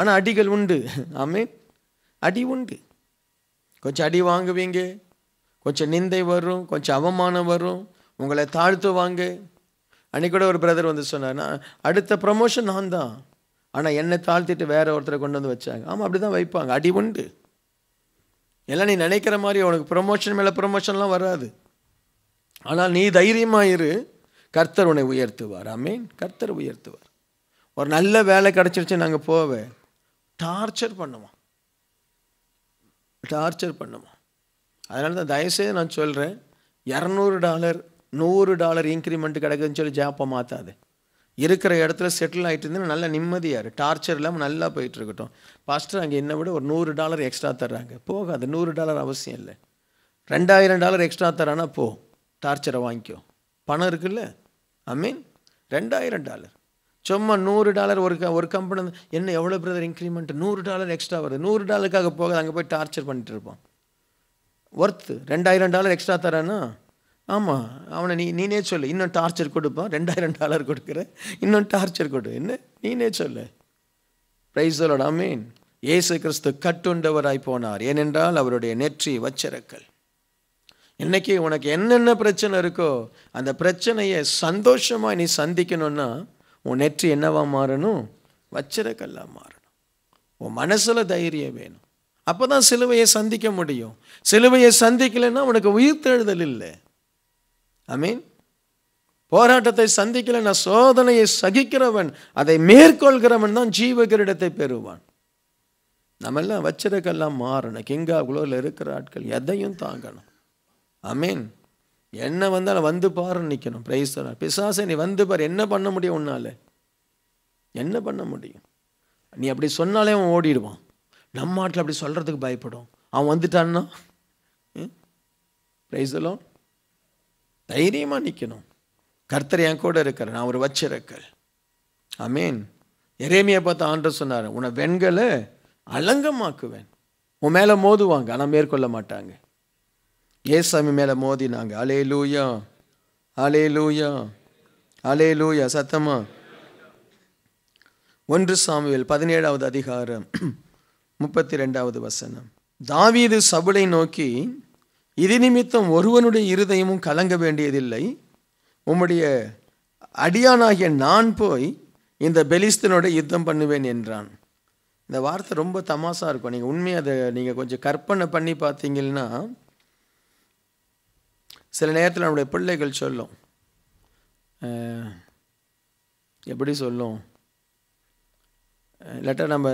ஆனால் அடிகள் உண்டு ஆமே <laughs> அடி உண்டு கொஞ்சம் அடி வாங்குவீங்க கொஞ்சம் நிந்தை வரும் கொஞ்சம் அவமானம் வரும் உங்களை தாழ்த்துவாங்க அன்னைக்கு கூட ஒரு பிரதர் வந்து சொன்னார் நான் அடுத்த ப்ரமோஷன் நான் தான் ஆனால் என்னை தாழ்த்திட்டு வேற ஒருத்தரை கொண்டு வந்து வச்சாங்க ஆமாம் அப்படி தான் வைப்பாங்க அடி உண்டு எல்லாம் நீ நினைக்கிற மாதிரி உனக்கு ப்ரொமோஷன் மேலே ப்ரொமோஷன்லாம் வராது ஆனால் நீ தைரியமாக இரு கர்த்தர் உன்னை உயர்த்துவார் மீன் கர்த்தர் உயர்த்துவார் ஒரு நல்ல வேலை கிடச்சிருச்சு நாங்கள் போவேன் டார்ச்சர் பண்ணுவோம் டார்ச்சர் பண்ணுவோம் அதனால தான் தயவுசெய்து நான் சொல்கிறேன் இரநூறு டாலர் நூறு டாலர் இன்க்ரிமெண்ட் கிடைக்குதுன்னு சொல்லி ஜாப்பை மாற்றாது இருக்கிற இடத்துல செட்டில் ஆகிட்டு இருந்தால் நல்லா நிம்மதியாக டார்ச்சர் இல்லாமல் நல்லா போயிட்டு இருக்கட்டும் பாஸ்டர் அங்கே என்னை விட ஒரு நூறு டாலர் எக்ஸ்ட்ரா தர்றாங்க போகாது நூறு டாலர் அவசியம் இல்லை ரெண்டாயிரம் டாலர் எக்ஸ்ட்ரா தரானா போ டார்ச்சரை வாங்கிக்கோ பணம் இருக்குல்ல ஐ மீன் ரெண்டாயிரம் டாலர் சும்மா நூறு டாலர் ஒரு க ஒரு கம்பெனி என்ன எவ்வளோ பிரதர் இன்க்ரிமெண்ட் நூறு டாலர் எக்ஸ்ட்ரா வருது நூறு டாலருக்காக போகாது அங்கே போய் டார்ச்சர் பண்ணிட்டு இருப்போம் ஒர்த்து ரெண்டாயிரம் டாலர் எக்ஸ்ட்ரா தரானா ஆமாம் அவனை நீ நீனே சொல்லு இன்னும் டார்ச்சர் கொடுப்பான் ரெண்டாயிரம் டாலர் கொடுக்குற இன்னும் டார்ச்சர் கொடு என்ன நீனே சொல்லு ப்ரைஸ் சொல்லடா மீன் இயேசு கிறிஸ்து கட்டுண்டவராய் போனார் ஏனென்றால் அவருடைய நெற்றி வச்சிறக்கல் இன்னைக்கு உனக்கு என்னென்ன பிரச்சனை இருக்கோ அந்த பிரச்சனையை சந்தோஷமாக நீ சந்திக்கணும்னா உன் நெற்றி என்னவா மாறணும் வச்சிரக்கல்லாக மாறணும் உன் மனசில் தைரியம் வேணும் அப்போ தான் சிலுவையை சந்திக்க முடியும் சிலுவையை சந்திக்கலைன்னா உனக்கு தேடுதல் இல்லை ஐ மீன் போராட்டத்தை சந்திக்கலைன்னா சோதனையை சகிக்கிறவன் அதை மேற்கொள்கிறவன் தான் ஜீவ கிரீடத்தை பெறுவான் நம்மெல்லாம் வச்சிருக்கெல்லாம் மாறணும் கிங்கா குளோரில் இருக்கிற ஆட்கள் எதையும் தாங்கணும் ஐ மீன் என்ன வந்தாலும் வந்து பாருன்னு நிற்கணும் பிரைஸ் பிசாசை நீ வந்து பாரு என்ன பண்ண முடியும் உன்னால் என்ன பண்ண முடியும் நீ அப்படி சொன்னாலே அவன் ஓடிடுவான் நம்ம நாட்டில் அப்படி சொல்கிறதுக்கு பயப்படும் அவன் வந்துட்டான்னா ப்ரைஸலும் தைரியமாக நிற்கணும் கர்த்தர் என் கூட இருக்கிற நான் ஒரு ஐ மீன் எரேமியை பார்த்து ஆண்டு சொன்னார் உன்னை வெண்களை அலங்கமாக்குவேன் உன் மேலே மோதுவாங்க ஆனால் மேற்கொள்ள மாட்டாங்க ஏசாமி மேலே மோதினாங்க அலே லூயா அலே லூயா அலே லூயா சத்தமா ஒன்று சாமியில் பதினேழாவது அதிகாரம் முப்பத்தி ரெண்டாவது வசனம் தாவீது சபுலை நோக்கி இது நிமித்தம் ஒருவனுடைய இருதயமும் கலங்க வேண்டியதில்லை உம்முடைய அடியானாகிய நான் போய் இந்த பெலிஸ்தனோட யுத்தம் பண்ணுவேன் என்றான் இந்த வார்த்தை ரொம்ப தமாசாக இருக்கும் நீங்கள் உண்மையை அதை நீங்கள் கொஞ்சம் கற்பனை பண்ணி பார்த்தீங்கன்னா சில நேரத்தில் நம்முடைய பிள்ளைகள் சொல்லும் எப்படி சொல்லும் இல்லாட்டா நம்ம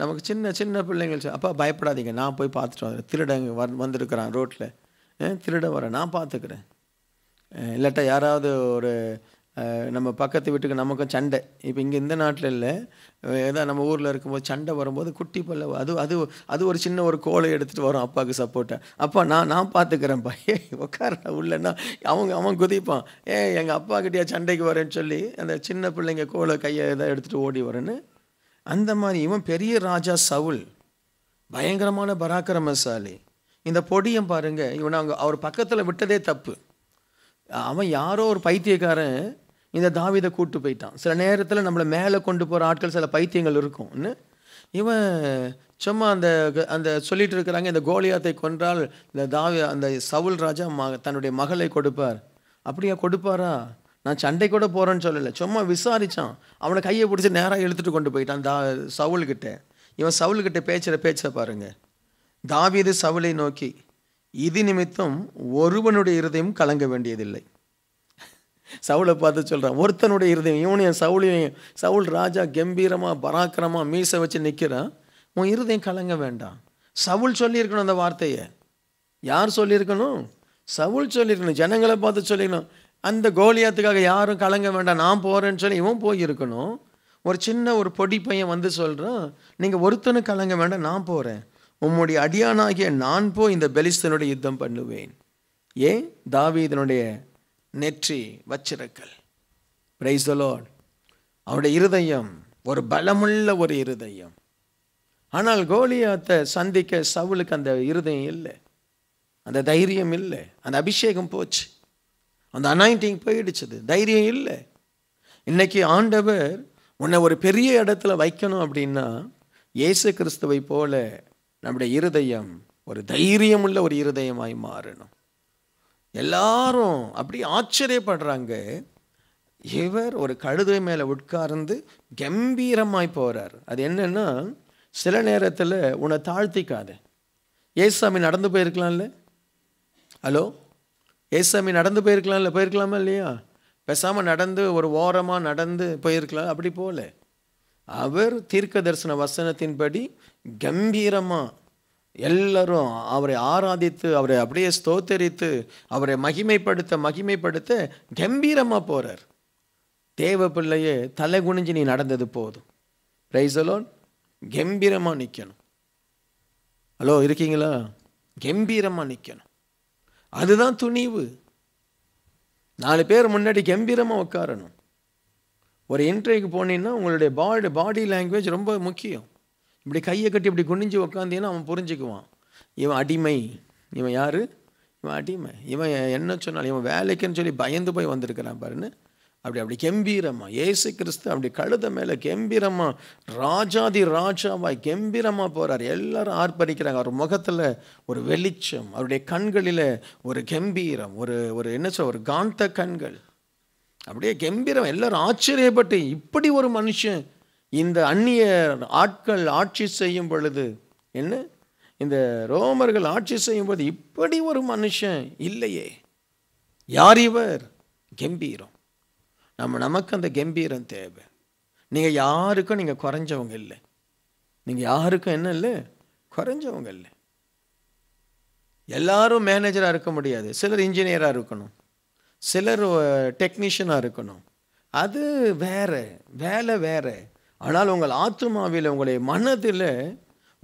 நமக்கு சின்ன சின்ன பிள்ளைங்கள் அப்பா பயப்படாதீங்க நான் போய் பார்த்துட்டு வந்துடுறேன் திருடங்க வந் வந்துருக்குறான் ரோட்டில் திருட வரேன் நான் பார்த்துக்கிறேன் இல்லாட்டா யாராவது ஒரு நம்ம பக்கத்து வீட்டுக்கு நமக்கும் சண்டை இப்போ இங்கே இந்த நாட்டில் இல்லை ஏதாவது நம்ம ஊரில் இருக்கும்போது சண்டை வரும்போது குட்டி பல்ல அது அது அது ஒரு சின்ன ஒரு கோலை எடுத்துகிட்டு வரும் அப்பாவுக்கு சப்போர்ட்டாக அப்பா நான் நான் பார்த்துக்கிறேன்ப்பா ஏ உட்கார உள்ளன்னா அவங்க அவன் குதிப்பான் ஏ எங்கள் அப்பா கிட்டேயா சண்டைக்கு வரேன்னு சொல்லி அந்த சின்ன பிள்ளைங்க கோலை கையை எதாவது எடுத்துகிட்டு ஓடி வரேன்னு அந்த மாதிரி இவன் பெரிய ராஜா சவுல் பயங்கரமான பராக்கிரமசாலி இந்த பொடியும் பாருங்கள் இவனை அவங்க அவர் பக்கத்தில் விட்டதே தப்பு அவன் யாரோ ஒரு பைத்தியக்காரன் இந்த தாவிதை கூட்டு போயிட்டான் சில நேரத்தில் நம்மளை மேலே கொண்டு போகிற ஆட்கள் சில பைத்தியங்கள் இருக்கும்னு இவன் சும்மா அந்த அந்த சொல்லிட்டு இருக்கிறாங்க இந்த கோலியாத்தை கொன்றால் இந்த தாவி அந்த சவுல் ராஜா ம தன்னுடைய மகளை கொடுப்பார் அப்படியா கொடுப்பாரா நான் சண்டை கூட போகிறேன்னு சொல்லலை சும்மா விசாரித்தான் அவனை கையை பிடிச்சி நேராக இழுத்துட்டு கொண்டு போயிட்டான் தா சவுல்கிட்ட இவன் சவுல்கிட்ட பேச்சுகிற பேச்சை பாருங்கள் தாவீது சவுளை நோக்கி இது நிமித்தம் ஒருவனுடைய இருதயம் கலங்க வேண்டியதில்லை சவுளை பார்த்து சொல்கிறான் ஒருத்தனுடைய இருதயம் இவனையும் சவுளையும் சவுல் ராஜா கம்பீரமாக பராக்கிரமாக மீசை வச்சு நிற்கிறான் உன் இருதயம் கலங்க வேண்டாம் சவுல் சொல்லியிருக்கணும் அந்த வார்த்தையை யார் சொல்லியிருக்கணும் சவுல் சொல்லியிருக்கணும் ஜனங்களை பார்த்து சொல்லிக்கணும் அந்த கோலியாத்துக்காக யாரும் கலங்க வேண்டாம் நான் போகிறேன்னு சொல்லி இவன் போயிருக்கணும் ஒரு சின்ன ஒரு பொடி பையன் வந்து சொல்கிறான் நீங்கள் ஒருத்தனு கலங்க வேண்டாம் நான் போகிறேன் உம்முடைய அடியானாகிய நான் போய் இந்த பெலிஸ்தனுடைய யுத்தம் பண்ணுவேன் ஏன் தாவீதனுடைய நெற்றி வச்சிருக்கல் பிரைசலோட் அவருடைய இருதயம் ஒரு பலமுள்ள ஒரு இருதயம் ஆனால் கோலியாத்தை சந்திக்க சவுலுக்கு அந்த இருதயம் இல்லை அந்த தைரியம் இல்லை அந்த அபிஷேகம் போச்சு அந்த அனாயிண்டிங் போயிடுச்சது தைரியம் இல்லை இன்றைக்கி ஆண்டவர் உன்னை ஒரு பெரிய இடத்துல வைக்கணும் அப்படின்னா இயேசு கிறிஸ்துவை போல நம்முடைய இருதயம் ஒரு தைரியம் உள்ள ஒரு இருதயமாய் மாறணும் எல்லாரும் அப்படி ஆச்சரியப்படுறாங்க இவர் ஒரு கழுதை மேலே உட்கார்ந்து கம்பீரமாய் போகிறார் அது என்னென்னா சில நேரத்தில் உன்னை தாழ்த்திக்காது ஏசாமி நடந்து போயிருக்கலாம்ல ஹலோ ஏசாமி நடந்து போயிருக்கலாம் இல்லை போயிருக்கலாமா இல்லையா பேசாமல் நடந்து ஒரு ஓரமாக நடந்து போயிருக்கலாம் அப்படி போகல அவர் தீர்க்க தரிசன வசனத்தின்படி கம்பீரமாக எல்லோரும் அவரை ஆராதித்து அவரை அப்படியே ஸ்தோத்தரித்து அவரை மகிமைப்படுத்த மகிமைப்படுத்த கம்பீரமாக போகிறார் தேவ பிள்ளையே தலை குனிஞ்சு நீ நடந்தது போதும் பிரைசலோன் கம்பீரமாக நிற்கணும் ஹலோ இருக்கீங்களா கம்பீரமாக நிற்கணும் அதுதான் துணிவு நாலு பேர் முன்னாடி கம்பீரமாக உட்காரணும் ஒரு இன்டர்வியூக்கு போனீங்கன்னா உங்களுடைய பாடி பாடி லாங்குவேஜ் ரொம்ப முக்கியம் இப்படி கையை கட்டி இப்படி குனிஞ்சு உக்காந்தீங்கன்னா அவன் புரிஞ்சுக்குவான் இவன் அடிமை இவன் யார் இவன் அடிமை இவன் என்ன சொன்னாலும் இவன் வேலைக்குன்னு சொல்லி பயந்து போய் வந்திருக்கிறான் பாருன்னு அப்படி அப்படி கெம்பீரமாக ஏசு கிறிஸ்து அப்படி கழுத மேலே கெம்பீரமாக ராஜாதி ராஜாவாய் கம்பீரமாக போகிறார் எல்லாரும் ஆர்ப்பரிக்கிறாங்க அவர் முகத்தில் ஒரு வெளிச்சம் அவருடைய கண்களில் ஒரு கெம்பீரம் ஒரு ஒரு என்ன சொல் ஒரு காந்த கண்கள் அப்படியே கெம்பீரம் எல்லாரும் ஆச்சரியப்பட்டு இப்படி ஒரு மனுஷன் இந்த அந்நிய ஆட்கள் ஆட்சி செய்யும் பொழுது என்ன இந்த ரோமர்கள் ஆட்சி செய்யும் பொழுது இப்படி ஒரு மனுஷன் இல்லையே யார் இவர் கெம்பீரம் நம்ம நமக்கு அந்த கம்பீரம் தேவை நீங்கள் யாருக்கும் நீங்கள் குறைஞ்சவங்க இல்லை நீங்கள் யாருக்கும் என்ன இல்லை குறைஞ்சவங்க இல்லை எல்லாரும் மேனேஜராக இருக்க முடியாது சிலர் இன்ஜினியராக இருக்கணும் சிலர் டெக்னீஷியனாக இருக்கணும் அது வேறு வேலை வேறு ஆனால் உங்கள் ஆத்மாவில் உங்களுடைய மனதில்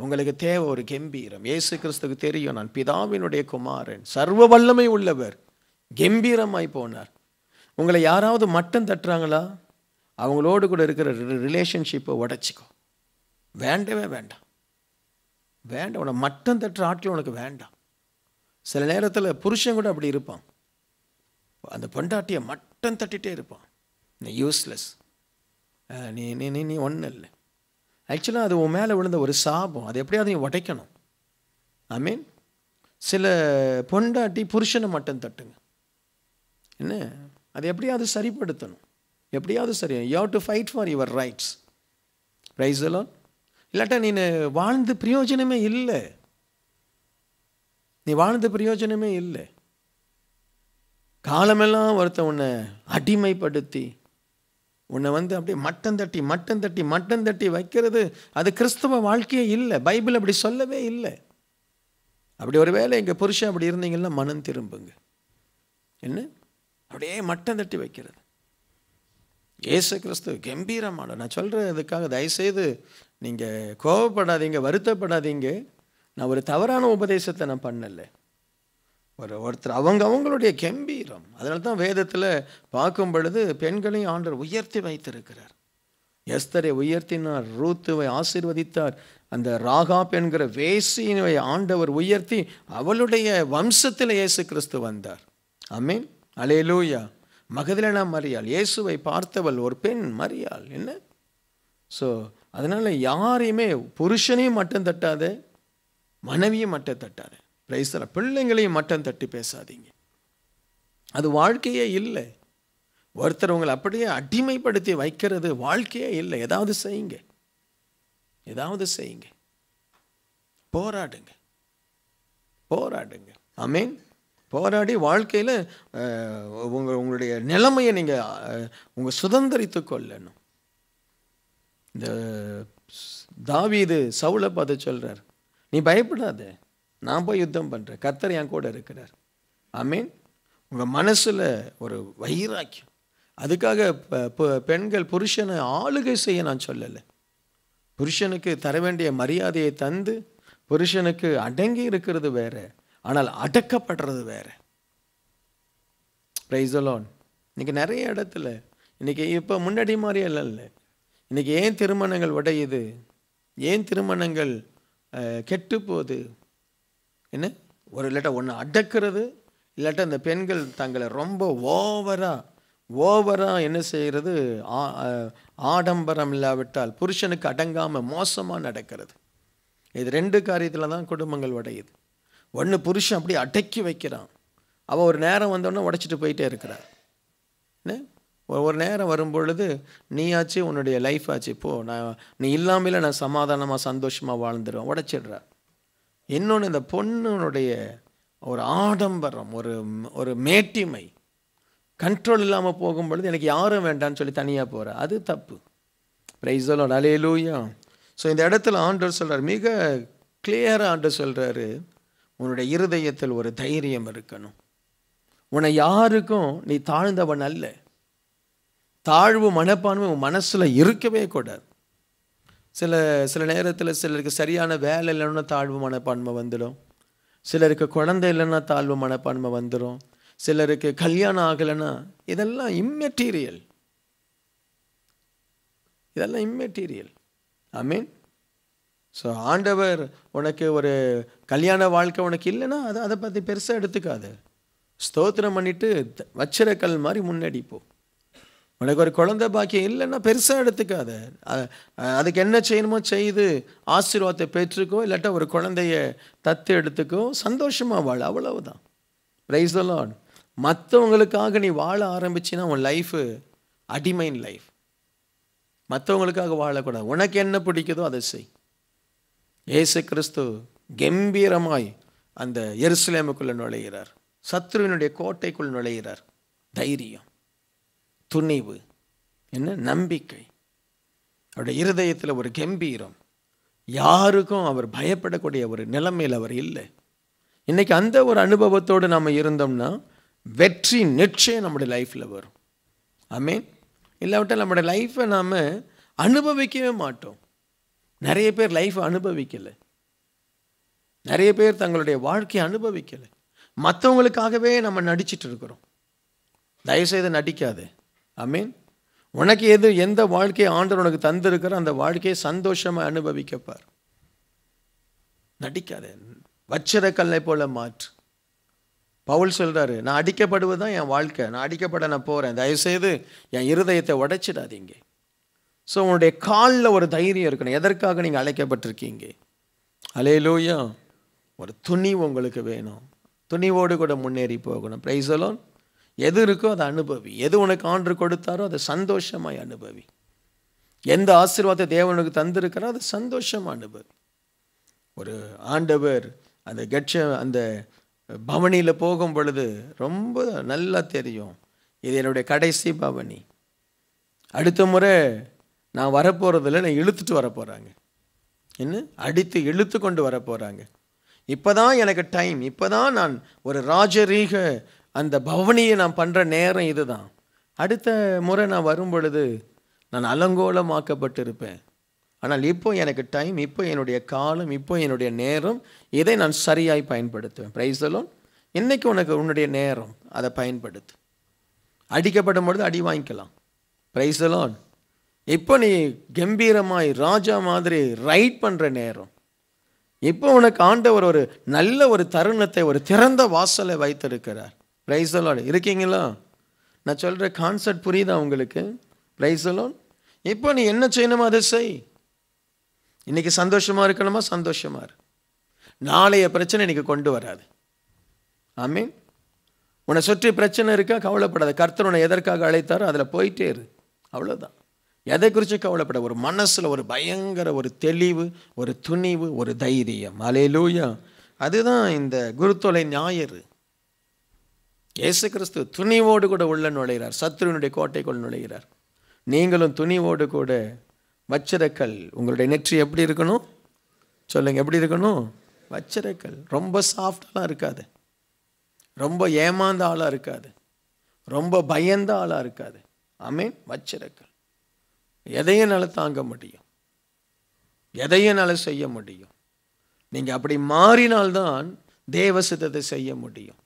உங்களுக்கு தேவை ஒரு கம்பீரம் இயேசு கிறிஸ்துக்கு தெரியும் நான் பிதாவினுடைய குமாரன் சர்வ வல்லமை உள்ளவர் கம்பீரமாய் போனார் உங்களை யாராவது மட்டம் தட்டுறாங்களா அவங்களோடு கூட இருக்கிற ரிலேஷன்ஷிப்பை உடச்சிக்கோ வேண்டவே வேண்டாம் வேண்டாம் உனக்கு மட்டம் தட்டுற ஆட்கள் உனக்கு வேண்டாம் சில நேரத்தில் புருஷன் கூட அப்படி இருப்பான் அந்த பொண்டாட்டியை மட்டம் தட்டிகிட்டே இருப்பான் நீ யூஸ்லெஸ் நீ நீ நீ நீ ஒன்றும் இல்லை ஆக்சுவலாக அது உன் மேலே விழுந்த ஒரு சாபம் அது எப்படியாவது நீ உடைக்கணும் ஐ மீன் சில பொண்டாட்டி புருஷனை மட்டும் தட்டுங்க என்ன அது எப்படியாவது சரிப்படுத்தணும் எப்படியாவது சரி you to fight for your rights rise எல்லாம் இல்லாட்டா நீ வாழ்ந்து பிரயோஜனமே இல்லை நீ வாழ்ந்து பிரயோஜனமே இல்லை காலமெல்லாம் ஒருத்த உன்னை அடிமைப்படுத்தி உன்னை வந்து அப்படியே மட்டம் தட்டி மட்டம் தட்டி மட்டம் தட்டி வைக்கிறது அது கிறிஸ்தவ வாழ்க்கையே இல்லை பைபிள் அப்படி சொல்லவே இல்லை அப்படி ஒரு வேலை எங்கள் புருஷன் அப்படி இருந்தீங்கன்னா மனம் திரும்புங்க என்ன அப்படியே மட்டம் தட்டி வைக்கிறது ஏசு கிறிஸ்து கம்பீரமான நான் சொல்கிறேன் இதுக்காக தயவுசெய்து நீங்கள் கோவப்படாதீங்க வருத்தப்படாதீங்க நான் ஒரு தவறான உபதேசத்தை நான் பண்ணலை ஒரு ஒருத்தர் அவங்க அவங்களுடைய கம்பீரம் அதனால தான் வேதத்தில் பார்க்கும் பொழுது பெண்களையும் ஆண்டர் உயர்த்தி வைத்திருக்கிறார் எஸ்தரை உயர்த்தினார் ரூத்துவை ஆசிர்வதித்தார் அந்த ராகாப் என்கிற வேசியினை ஆண்டவர் உயர்த்தி அவளுடைய வம்சத்தில் இயேசு கிறிஸ்து வந்தார் ஐ மீன் அலேலூயா மகதிலனா மரியாள் இயேசுவை பார்த்தவள் ஒரு பெண் மறியாள் என்ன ஸோ அதனால் யாரையுமே புருஷனையும் மட்டம் தட்டாத மனைவியும் மட்டம் தட்டாத பிரைஸ்ல பிள்ளைங்களையும் மட்டம் தட்டி பேசாதீங்க அது வாழ்க்கையே இல்லை ஒருத்தர் உங்களை அப்படியே அடிமைப்படுத்தி வைக்கிறது வாழ்க்கையே இல்லை ஏதாவது செய்யுங்க ஏதாவது செய்யுங்க போராடுங்க போராடுங்க ஐ மீன் போராடி வாழ்க்கையில் உங்கள் உங்களுடைய நிலைமையை நீங்கள் உங்கள் சுதந்திரித்து கொள்ளணும் இந்த தாவீது சவுளை பார்த்து சொல்கிறார் நீ பயப்படாத நான் போய் யுத்தம் பண்ணுறேன் கத்தர் என் கூட இருக்கிறார் மீன் உங்கள் மனசில் ஒரு வைராக்கியம் அதுக்காக பெண்கள் புருஷனை ஆளுகை செய்ய நான் சொல்லலை புருஷனுக்கு தர வேண்டிய மரியாதையை தந்து புருஷனுக்கு அடங்கி இருக்கிறது வேறு ஆனால் அடக்கப்படுறது வேறு ப்ரைஸலோன் இன்றைக்கி நிறைய இடத்துல இன்றைக்கி இப்போ முன்னாடி மாதிரி இல்லைல்ல இன்றைக்கி ஏன் திருமணங்கள் உடையுது ஏன் திருமணங்கள் கெட்டு போகுது என்ன ஒரு இல்லாட்ட ஒன்று அடக்கிறது இல்லாட்ட அந்த பெண்கள் தங்களை ரொம்ப ஓவராக ஓவராக என்ன செய்கிறது ஆடம்பரம் இல்லாவிட்டால் புருஷனுக்கு அடங்காமல் மோசமாக நடக்கிறது இது ரெண்டு காரியத்தில் தான் குடும்பங்கள் உடையுது ஒன்று புருஷன் அப்படி அடக்கி வைக்கிறான் அவள் ஒரு நேரம் வந்தோடனே உடச்சிட்டு போயிட்டே இருக்கிறாள் என்ன ஒரு நேரம் வரும்பொழுது நீயாச்சு உன்னுடைய லைஃப் ஆச்சு இப்போ நான் நீ இல்லாமல் நான் சமாதானமாக சந்தோஷமாக வாழ்ந்துடுவேன் உடச்சிடுறா இன்னொன்று இந்த பொண்ணுனுடைய ஒரு ஆடம்பரம் ஒரு ஒரு மேட்டிமை கண்ட்ரோல் இல்லாமல் போகும்பொழுது எனக்கு யாரும் வேண்டான்னு சொல்லி தனியாக போகிற அது தப்பு ப்ரைஸோலோ அலே லூயா ஸோ இந்த இடத்துல ஆண்டவர் சொல்கிறார் மிக கிளியராக ஆண்டர் சொல்கிறாரு உன்னுடைய இருதயத்தில் ஒரு தைரியம் இருக்கணும் உன்னை யாருக்கும் நீ தாழ்ந்தவன் அல்ல தாழ்வு மனப்பான்மை உன் மனசில் இருக்கவே கூடாது சில சில நேரத்தில் சிலருக்கு சரியான வேலை இல்லைன்னா தாழ்வு மனப்பான்மை வந்துடும் சிலருக்கு குழந்தை இல்லைன்னா தாழ்வு மனப்பான்மை வந்துடும் சிலருக்கு கல்யாணம் ஆகலைன்னா இதெல்லாம் இம்மெட்டீரியல் இதெல்லாம் இம்மெட்டீரியல் ஐ மீன் ஸோ ஆண்டவர் உனக்கு ஒரு கல்யாண வாழ்க்கை உனக்கு இல்லைன்னா அதை அதை பற்றி பெருசாக எடுத்துக்காது ஸ்தோத்திரம் பண்ணிவிட்டு வச்சிர கல் மாதிரி முன்னடிப்போம் உனக்கு ஒரு குழந்த பாக்கியம் இல்லைன்னா பெருசாக எடுத்துக்காத அதுக்கு என்ன செய்யணுமோ செய்து ஆசீர்வாதத்தை பெற்றுக்கோ இல்லாட்டா ஒரு குழந்தைய தத்து எடுத்துக்கோ சந்தோஷமாக வாழ அவ்வளவுதான் தான் ப்ரைஸ் லார்ட் மற்றவங்களுக்காக நீ வாழ ஆரம்பிச்சின்னா உன் லைஃபு அடிமைன் லைஃப் மற்றவங்களுக்காக வாழக்கூடாது உனக்கு என்ன பிடிக்குதோ அதை செய் ஏசு கிறிஸ்து கம்பீரமாய் அந்த எருசலேமுக்குள்ளே நுழைகிறார் சத்ருவினுடைய கோட்டைக்குள் நுழைகிறார் தைரியம் துணிவு என்ன நம்பிக்கை அவருடைய இருதயத்தில் ஒரு கம்பீரம் யாருக்கும் அவர் பயப்படக்கூடிய ஒரு நிலைமையில் அவர் இல்லை இன்றைக்கி அந்த ஒரு அனுபவத்தோடு நம்ம இருந்தோம்னா வெற்றி நிச்சயம் நம்முடைய லைஃப்பில் வரும் ஐ மீன் இல்லாவிட்டால் நம்முடைய லைஃப்பை நாம் அனுபவிக்கவே மாட்டோம் நிறைய பேர் லைஃப் அனுபவிக்கலை நிறைய பேர் தங்களுடைய வாழ்க்கையை அனுபவிக்கலை மற்றவங்களுக்காகவே நம்ம நடிச்சிட்டு இருக்கிறோம் தயவுசெய்து நடிக்காது மீன் உனக்கு எது எந்த வாழ்க்கையை ஆண்டர் உனக்கு தந்திருக்கிற அந்த வாழ்க்கையை சந்தோஷமாக அனுபவிக்கப்பார் நடிக்காது வச்சிர கல்லை போல மாற்று பவுல் சொல்கிறாரு நான் அடிக்கப்படுவது தான் என் வாழ்க்கை நான் அடிக்கப்பட நான் போகிறேன் தயவுசெய்து என் இருதயத்தை உடைச்சிடாதீங்க ஸோ உங்களுடைய காலில் ஒரு தைரியம் இருக்கணும் எதற்காக நீங்கள் அழைக்கப்பட்டிருக்கீங்க அலையிலூயா ஒரு துணிவு உங்களுக்கு வேணும் துணிவோடு கூட முன்னேறி போகணும் ப்ரைஸலோன் எது இருக்கோ அதை அனுபவி எது உனக்கு ஆண்டு கொடுத்தாரோ அதை சந்தோஷமாய் அனுபவி எந்த ஆசீர்வாதத்தை தேவனுக்கு தந்திருக்கிறோ அதை சந்தோஷமாக அனுபவி ஒரு ஆண்டவர் அந்த கட்ச அந்த பவனியில் போகும் பொழுது ரொம்ப நல்லா தெரியும் இது என்னுடைய கடைசி பவனி அடுத்த முறை நான் வரப்போகிறதில்ல நான் இழுத்துட்டு வரப்போகிறாங்க என்ன அடித்து இழுத்து கொண்டு வரப்போகிறாங்க இப்போ தான் எனக்கு டைம் இப்போ தான் நான் ஒரு ராஜரீக அந்த பவனியை நான் பண்ணுற நேரம் இது தான் அடுத்த முறை நான் வரும் பொழுது நான் அலங்கோலமாக்கப்பட்டிருப்பேன் ஆனால் இப்போ எனக்கு டைம் இப்போ என்னுடைய காலம் இப்போ என்னுடைய நேரம் இதை நான் சரியாய் பயன்படுத்துவேன் ப்ரைஸலும் இன்றைக்கி உனக்கு உன்னுடைய நேரம் அதை பயன்படுத்து அடிக்கப்படும் பொழுது அடி வாங்கிக்கலாம் பிரைஸலோன் இப்போ நீ கம்பீரமாய் ராஜா மாதிரி ரைட் பண்ணுற நேரம் இப்போ உனக்கு ஆண்டவர் ஒரு நல்ல ஒரு தருணத்தை ஒரு திறந்த வாசலை வைத்திருக்கிறார் பிரைசலோடு இருக்கீங்களா நான் சொல்கிற கான்செப்ட் புரியுதா உங்களுக்கு பிரைசலோன் இப்போ நீ என்ன செய்யணுமோ அதை செய் இன்றைக்கி சந்தோஷமாக இருக்கணுமா சந்தோஷமாக இரு நாளைய பிரச்சனை இன்றைக்கி கொண்டு வராது ஐ மீன் உன்னை சுற்றி பிரச்சனை இருக்கா கவலைப்படாத கர்த்தர் உன்னை எதற்காக அழைத்தாரோ அதில் போயிட்டே இரு அவ்வளோதான் எதை குறித்து கவலைப்பட ஒரு மனசில் ஒரு பயங்கர ஒரு தெளிவு ஒரு துணிவு ஒரு தைரியம் அலையிலூயா அதுதான் இந்த குருத்தொலை ஞாயிறு இயேசு கிறிஸ்து துணிவோடு கூட உள்ள நுழைகிறார் சத்ருவினுடைய கோட்டைக்குள் நுழைகிறார் நீங்களும் துணிவோடு கூட வச்சிரக்கல் உங்களுடைய நெற்றி எப்படி இருக்கணும் சொல்லுங்கள் எப்படி இருக்கணும் வச்சிரக்கல் ரொம்ப சாஃப்டாலாம் இருக்காது ரொம்ப ஏமாந்த ஆளாக இருக்காது ரொம்ப பயந்த ஆளாக இருக்காது ஐ மீன் வச்சிரக்கல் எதையும் என்னால் தாங்க முடியும் எதையும் என்னால் செய்ய முடியும் நீங்கள் அப்படி மாறினால்தான் தேவ சித்தத்தை செய்ய முடியும்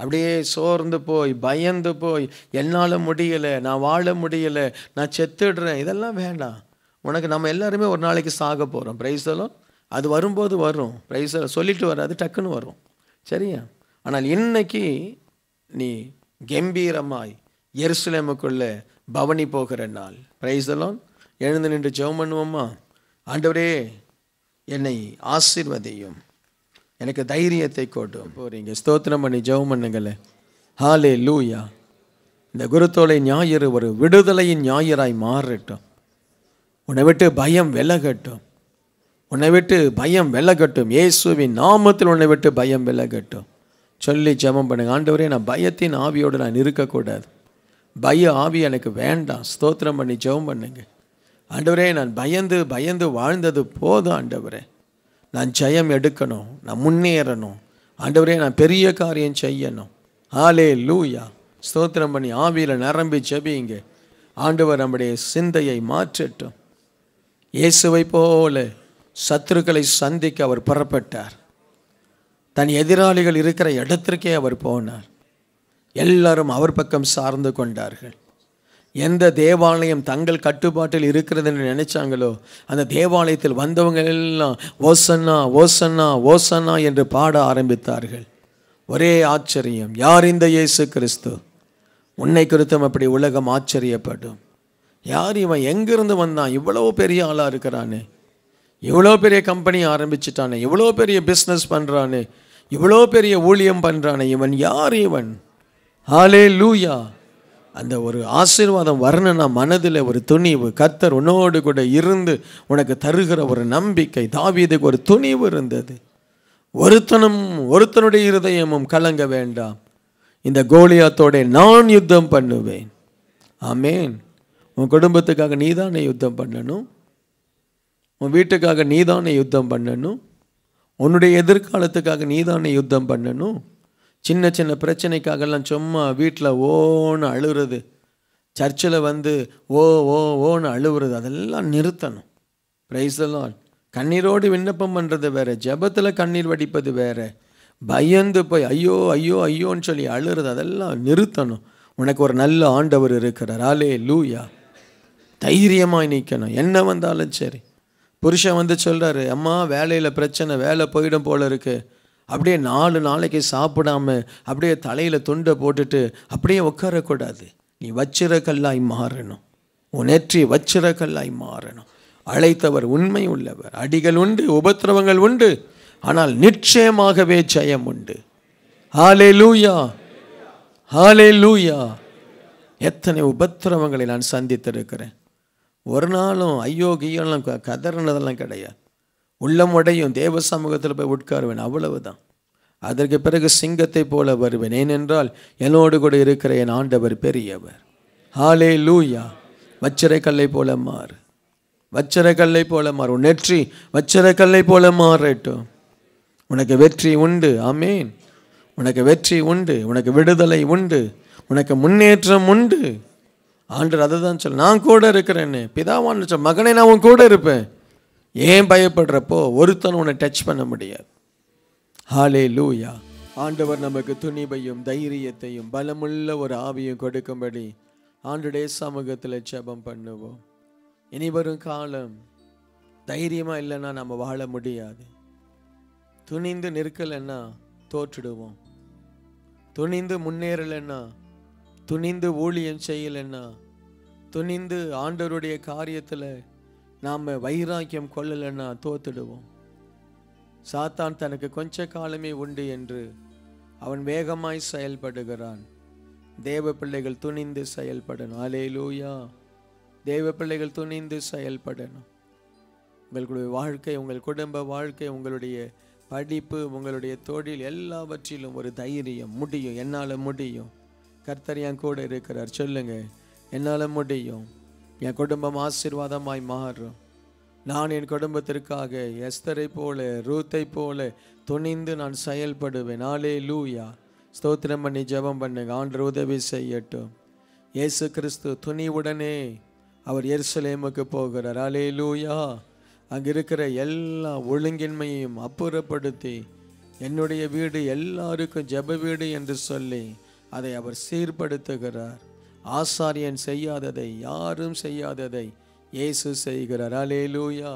அப்படியே சோர்ந்து போய் பயந்து போய் என்னால் முடியலை நான் வாழ முடியலை நான் செத்துடுறேன் இதெல்லாம் வேண்டாம் உனக்கு நம்ம எல்லாருமே ஒரு நாளைக்கு சாக போகிறோம் பிரைஸலும் அது வரும்போது வரும் பிரைஸல் சொல்லிட்டு வராது டக்குன்னு வரும் சரியா ஆனால் இன்னைக்கு நீ கம்பீரமாய் எருசலேமுக்குள்ளே பவனி போகிற நாள் பிரைஸெல்லாம் எழுந்து நின்று ஜெபம் பண்ணுவோம்மா ஆண்டவரே என்னை ஆசிர்வதியும் எனக்கு தைரியத்தை கோட்டும் போகிறீங்க ஸ்தோத்திரம் பண்ணி ஜெபம் பண்ணுங்களே ஹாலே லூயா இந்த குருத்தோலை ஞாயிறு ஒரு விடுதலையின் ஞாயிறாய் மாறட்டும் உன்னை விட்டு பயம் விலகட்டும் உன்னை விட்டு பயம் விலகட்டும் இயேசுவின் நாமத்தில் உன்னை விட்டு பயம் விலகட்டும் சொல்லி ஜெபம் பண்ணுங்க ஆண்டவரே நான் பயத்தின் ஆவியோடு நான் இருக்கக்கூடாது பய ஆவி எனக்கு வேண்டாம் ஸ்தோத்திரம் பண்ணி ஜெபம் பண்ணுங்க ஆண்டவரே நான் பயந்து பயந்து வாழ்ந்தது போதும் ஆண்டவரே நான் ஜெயம் எடுக்கணும் நான் முன்னேறணும் ஆண்டவரே நான் பெரிய காரியம் செய்யணும் ஆலே லூயா ஸ்தோத்திரம் பண்ணி ஆவியில் நிரம்பி ஜெபிங்க ஆண்டவர் நம்முடைய சிந்தையை மாற்றட்டும் இயேசுவை போல சத்துருக்களை சந்திக்க அவர் புறப்பட்டார் தன் எதிராளிகள் இருக்கிற இடத்திற்கே அவர் போனார் எல்லாரும் அவர் பக்கம் சார்ந்து கொண்டார்கள் எந்த தேவாலயம் தங்கள் கட்டுப்பாட்டில் இருக்கிறது என்று நினைச்சாங்களோ அந்த தேவாலயத்தில் வந்தவங்க எல்லாம் ஓசன்னா ஓசன்னா ஓசன்னா என்று பாட ஆரம்பித்தார்கள் ஒரே ஆச்சரியம் யார் இந்த இயேசு கிறிஸ்து உன்னை குறித்தும் அப்படி உலகம் ஆச்சரியப்படும் யார் இவன் எங்கேருந்து வந்தான் இவ்வளோ பெரிய ஆளாக இருக்கிறானே இவ்வளோ பெரிய கம்பெனி ஆரம்பிச்சிட்டானே இவ்வளோ பெரிய பிஸ்னஸ் பண்ணுறானே இவ்வளோ பெரிய ஊழியம் பண்ணுறானே இவன் யார் இவன் ஹாலே லூயா அந்த ஒரு ஆசீர்வாதம் வரணும்னா மனதில் ஒரு துணிவு கத்தர் உன்னோடு கூட இருந்து உனக்கு தருகிற ஒரு நம்பிக்கை தாவீதுக்கு ஒரு துணிவு இருந்தது ஒருத்தனும் ஒருத்தனுடைய இருதயமும் கலங்க வேண்டாம் இந்த கோலியாத்தோட நான் யுத்தம் பண்ணுவேன் ஆமேன் உன் குடும்பத்துக்காக நீ தானே யுத்தம் பண்ணணும் உன் வீட்டுக்காக நீ தானே யுத்தம் பண்ணணும் உன்னுடைய எதிர்காலத்துக்காக நீ தானே யுத்தம் பண்ணணும் சின்ன சின்ன பிரச்சனைக்காகலாம் சும்மா வீட்டில் ஓன்னு அழுகிறது சர்ச்சில் வந்து ஓ ஓ ஓன்னு அழுகிறது அதெல்லாம் நிறுத்தணும் பிரைஸெல்லாம் கண்ணீரோடு விண்ணப்பம் பண்ணுறது வேறு ஜபத்தில் கண்ணீர் வடிப்பது வேறு பயந்து போய் ஐயோ ஐயோ ஐயோன்னு சொல்லி அழுகிறது அதெல்லாம் நிறுத்தணும் உனக்கு ஒரு நல்ல ஆண்டவர் இருக்கிறார் ஆலே லூயா தைரியமாக நிற்கணும் என்ன வந்தாலும் சரி புருஷன் வந்து சொல்கிறாரு அம்மா வேலையில் பிரச்சனை வேலை போயிடும் போல இருக்குது அப்படியே நாலு நாளைக்கு சாப்பிடாம அப்படியே தலையில் துண்டை போட்டுட்டு அப்படியே உட்காரக்கூடாது நீ வச்சிரக்கல்லாய் கல்லாய் மாறணும் உன் நெற்றி வச்சிர கல்லாய் மாறணும் அழைத்தவர் உண்மை உள்ளவர் அடிகள் உண்டு உபத்திரவங்கள் உண்டு ஆனால் நிச்சயமாகவே ஜெயம் உண்டு ஹாலே லூயா ஹாலே லூயா எத்தனை உபத்திரவங்களை நான் சந்தித்திருக்கிறேன் ஒரு நாளும் ஐயோ கீயோலாம் கதறினதெல்லாம் கிடையாது உள்ளம் உடையும் தேவ சமூகத்தில் போய் உட்காருவேன் அவ்வளவுதான் அதற்கு பிறகு சிங்கத்தை போல வருவேன் ஏனென்றால் என்னோடு கூட இருக்கிற என் ஆண்டவர் பெரியவர் ஹாலே லூயா கல்லை போல மாறு கல்லை போல மாறும் நெற்றி கல்லை போல மாறட்டும் உனக்கு வெற்றி உண்டு ஆமேன் உனக்கு வெற்றி உண்டு உனக்கு விடுதலை உண்டு உனக்கு முன்னேற்றம் உண்டு ஆண்டர் அதை தான் சொல்ல நான் கூட இருக்கிறேன்னு பிதாவான்னு சொல் மகனை நான் உன் கூட இருப்பேன் ஏன் பயப்படுறப்போ ஒருத்தன் உன்னை டச் பண்ண முடியாது ஹாலே லூயா ஆண்டவர் நமக்கு துணிவையும் தைரியத்தையும் பலமுள்ள ஒரு ஆவியும் கொடுக்கும்படி ஆண்டுடைய சமூகத்தில் ஜெபம் பண்ணுவோம் இனி வரும் காலம் தைரியமாக இல்லைன்னா நம்ம வாழ முடியாது துணிந்து நிற்கலைன்னா தோற்றுடுவோம் துணிந்து முன்னேறலைன்னா துணிந்து ஊழியம் செய்யலைன்னா துணிந்து ஆண்டவருடைய காரியத்தில் நாம் வைராக்கியம் கொள்ளலைன்னா தோத்துடுவோம் சாத்தான் தனக்கு கொஞ்ச காலமே உண்டு என்று அவன் வேகமாய் செயல்படுகிறான் தேவ பிள்ளைகள் துணிந்து செயல்படணும் அலே லூயா தேவ பிள்ளைகள் துணிந்து செயல்படணும் உங்களுடைய வாழ்க்கை உங்கள் குடும்ப வாழ்க்கை உங்களுடைய படிப்பு உங்களுடைய தொழில் எல்லாவற்றிலும் ஒரு தைரியம் முடியும் என்னால் முடியும் கர்த்தரியான் கூட இருக்கிறார் சொல்லுங்கள் என்னால் முடியும் என் குடும்பம் ஆசீர்வாதமாய் மாறும் நான் என் குடும்பத்திற்காக எஸ்தரை போல ரூத்தை போல துணிந்து நான் செயல்படுவேன் ஆளே லூயா ஸ்தோத்திரம் பண்ணி ஜெபம் பண்ணுங்க ஆண்டு உதவி செய்யட்டும் இயேசு கிறிஸ்து துணிவுடனே அவர் எருசலேமுக்கு போகிறார் ஆலே லூயா அங்கே இருக்கிற எல்லா ஒழுங்கின்மையும் அப்புறப்படுத்தி என்னுடைய வீடு எல்லாருக்கும் ஜெப வீடு என்று சொல்லி அதை அவர் சீர்படுத்துகிறார் ஆசாரியன் செய்யாததை யாரும் செய்யாததை இயேசு செய்கிறார் அலே லூயா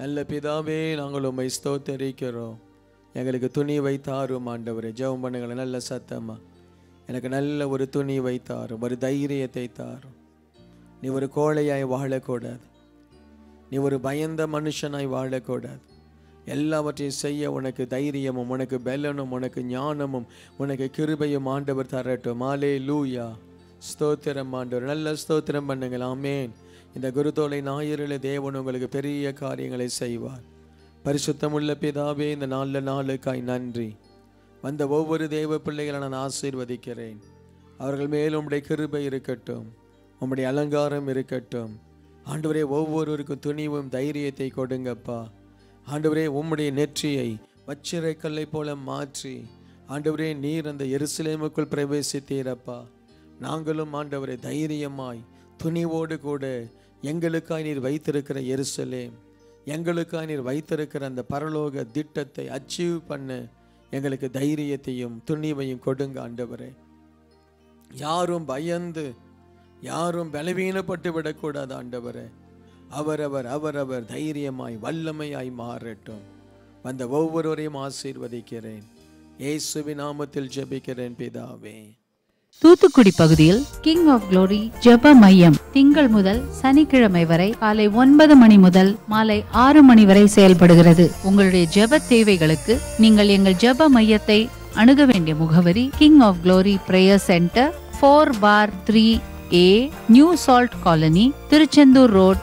நல்ல பிதாவே நாங்கள் உண்மை ஸ்தோத்தரிக்கிறோம் எங்களுக்கு துணி வைத்தாரும் ஆண்டவர் ஜெபம் பண்ணுங்களை நல்ல சத்தமா எனக்கு நல்ல ஒரு துணி வைத்தாரும் ஒரு தைரியத்தை தாரும் நீ ஒரு கோழையாய் வாழக்கூடாது நீ ஒரு பயந்த மனுஷனாய் வாழக்கூடாது எல்லாவற்றையும் செய்ய உனக்கு தைரியமும் உனக்கு பலனும் உனக்கு ஞானமும் உனக்கு கிருபையும் ஆண்டவர் தரட்டும் மாலே லூயா ஸ்தோத்திரம் ஆண்டவர் நல்ல ஸ்தோத்திரம் பண்ணுங்கள் ஆமேன் இந்த குருதோலை ஞாயிறில் தேவன் உங்களுக்கு பெரிய காரியங்களை செய்வார் பரிசுத்தமுள்ள பிதாவே இந்த நாலு நாளுக்காய் நன்றி வந்த ஒவ்வொரு தெய்வ பிள்ளைகளை நான் ஆசீர்வதிக்கிறேன் அவர்கள் மேலும் உம்முடைய கிருபை இருக்கட்டும் உம்முடைய அலங்காரம் இருக்கட்டும் ஆண்டவரே ஒவ்வொருவருக்கும் துணிவும் தைரியத்தை கொடுங்கப்பா ஆண்டவரே உம்முடைய நெற்றியை வச்சிரைக்கல்லை போல மாற்றி ஆண்டவரே நீர் அந்த எருசலேமுக்குள் பிரவேசித்தீரப்பா நாங்களும் ஆண்டவரை தைரியமாய் துணிவோடு கூட எங்களுக்காய் நீர் வைத்திருக்கிற எரிசலே எங்களுக்காய் நீர் வைத்திருக்கிற அந்த பரலோக திட்டத்தை அச்சீவ் பண்ண எங்களுக்கு தைரியத்தையும் துணிவையும் கொடுங்க ஆண்டவரே யாரும் பயந்து யாரும் பலவீனப்பட்டு விடக்கூடாது ஆண்டவரே அவரவர் அவரவர் தைரியமாய் வல்லமையாய் மாறட்டும் வந்த ஒவ்வொருவரையும் ஆசீர்வதிக்கிறேன் இயேசுவின் நாமத்தில் ஜெபிக்கிறேன் பிதாவே தூத்துக்குடி பகுதியில் கிங் ஆஃப் குளோரி ஜப மையம் திங்கள் முதல் சனிக்கிழமை வரை காலை ஒன்பது மணி முதல் மாலை ஆறு மணி வரை செயல்படுகிறது உங்களுடைய ஜப தேவைகளுக்கு நீங்கள் எங்கள் ஜப மையத்தை அணுக வேண்டிய முகவரி King of Glory Prayer Centre four bar three A New Salt Colony Tiruchendur road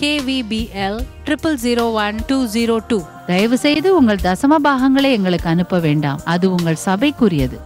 KVPL triple zero one two zero two தயவுசெய்து உங்கள் தசம பாகங்களை எங்களுக்கு அனுப்ப வேண்டாம் அது உங்கள் சபைக்குரியது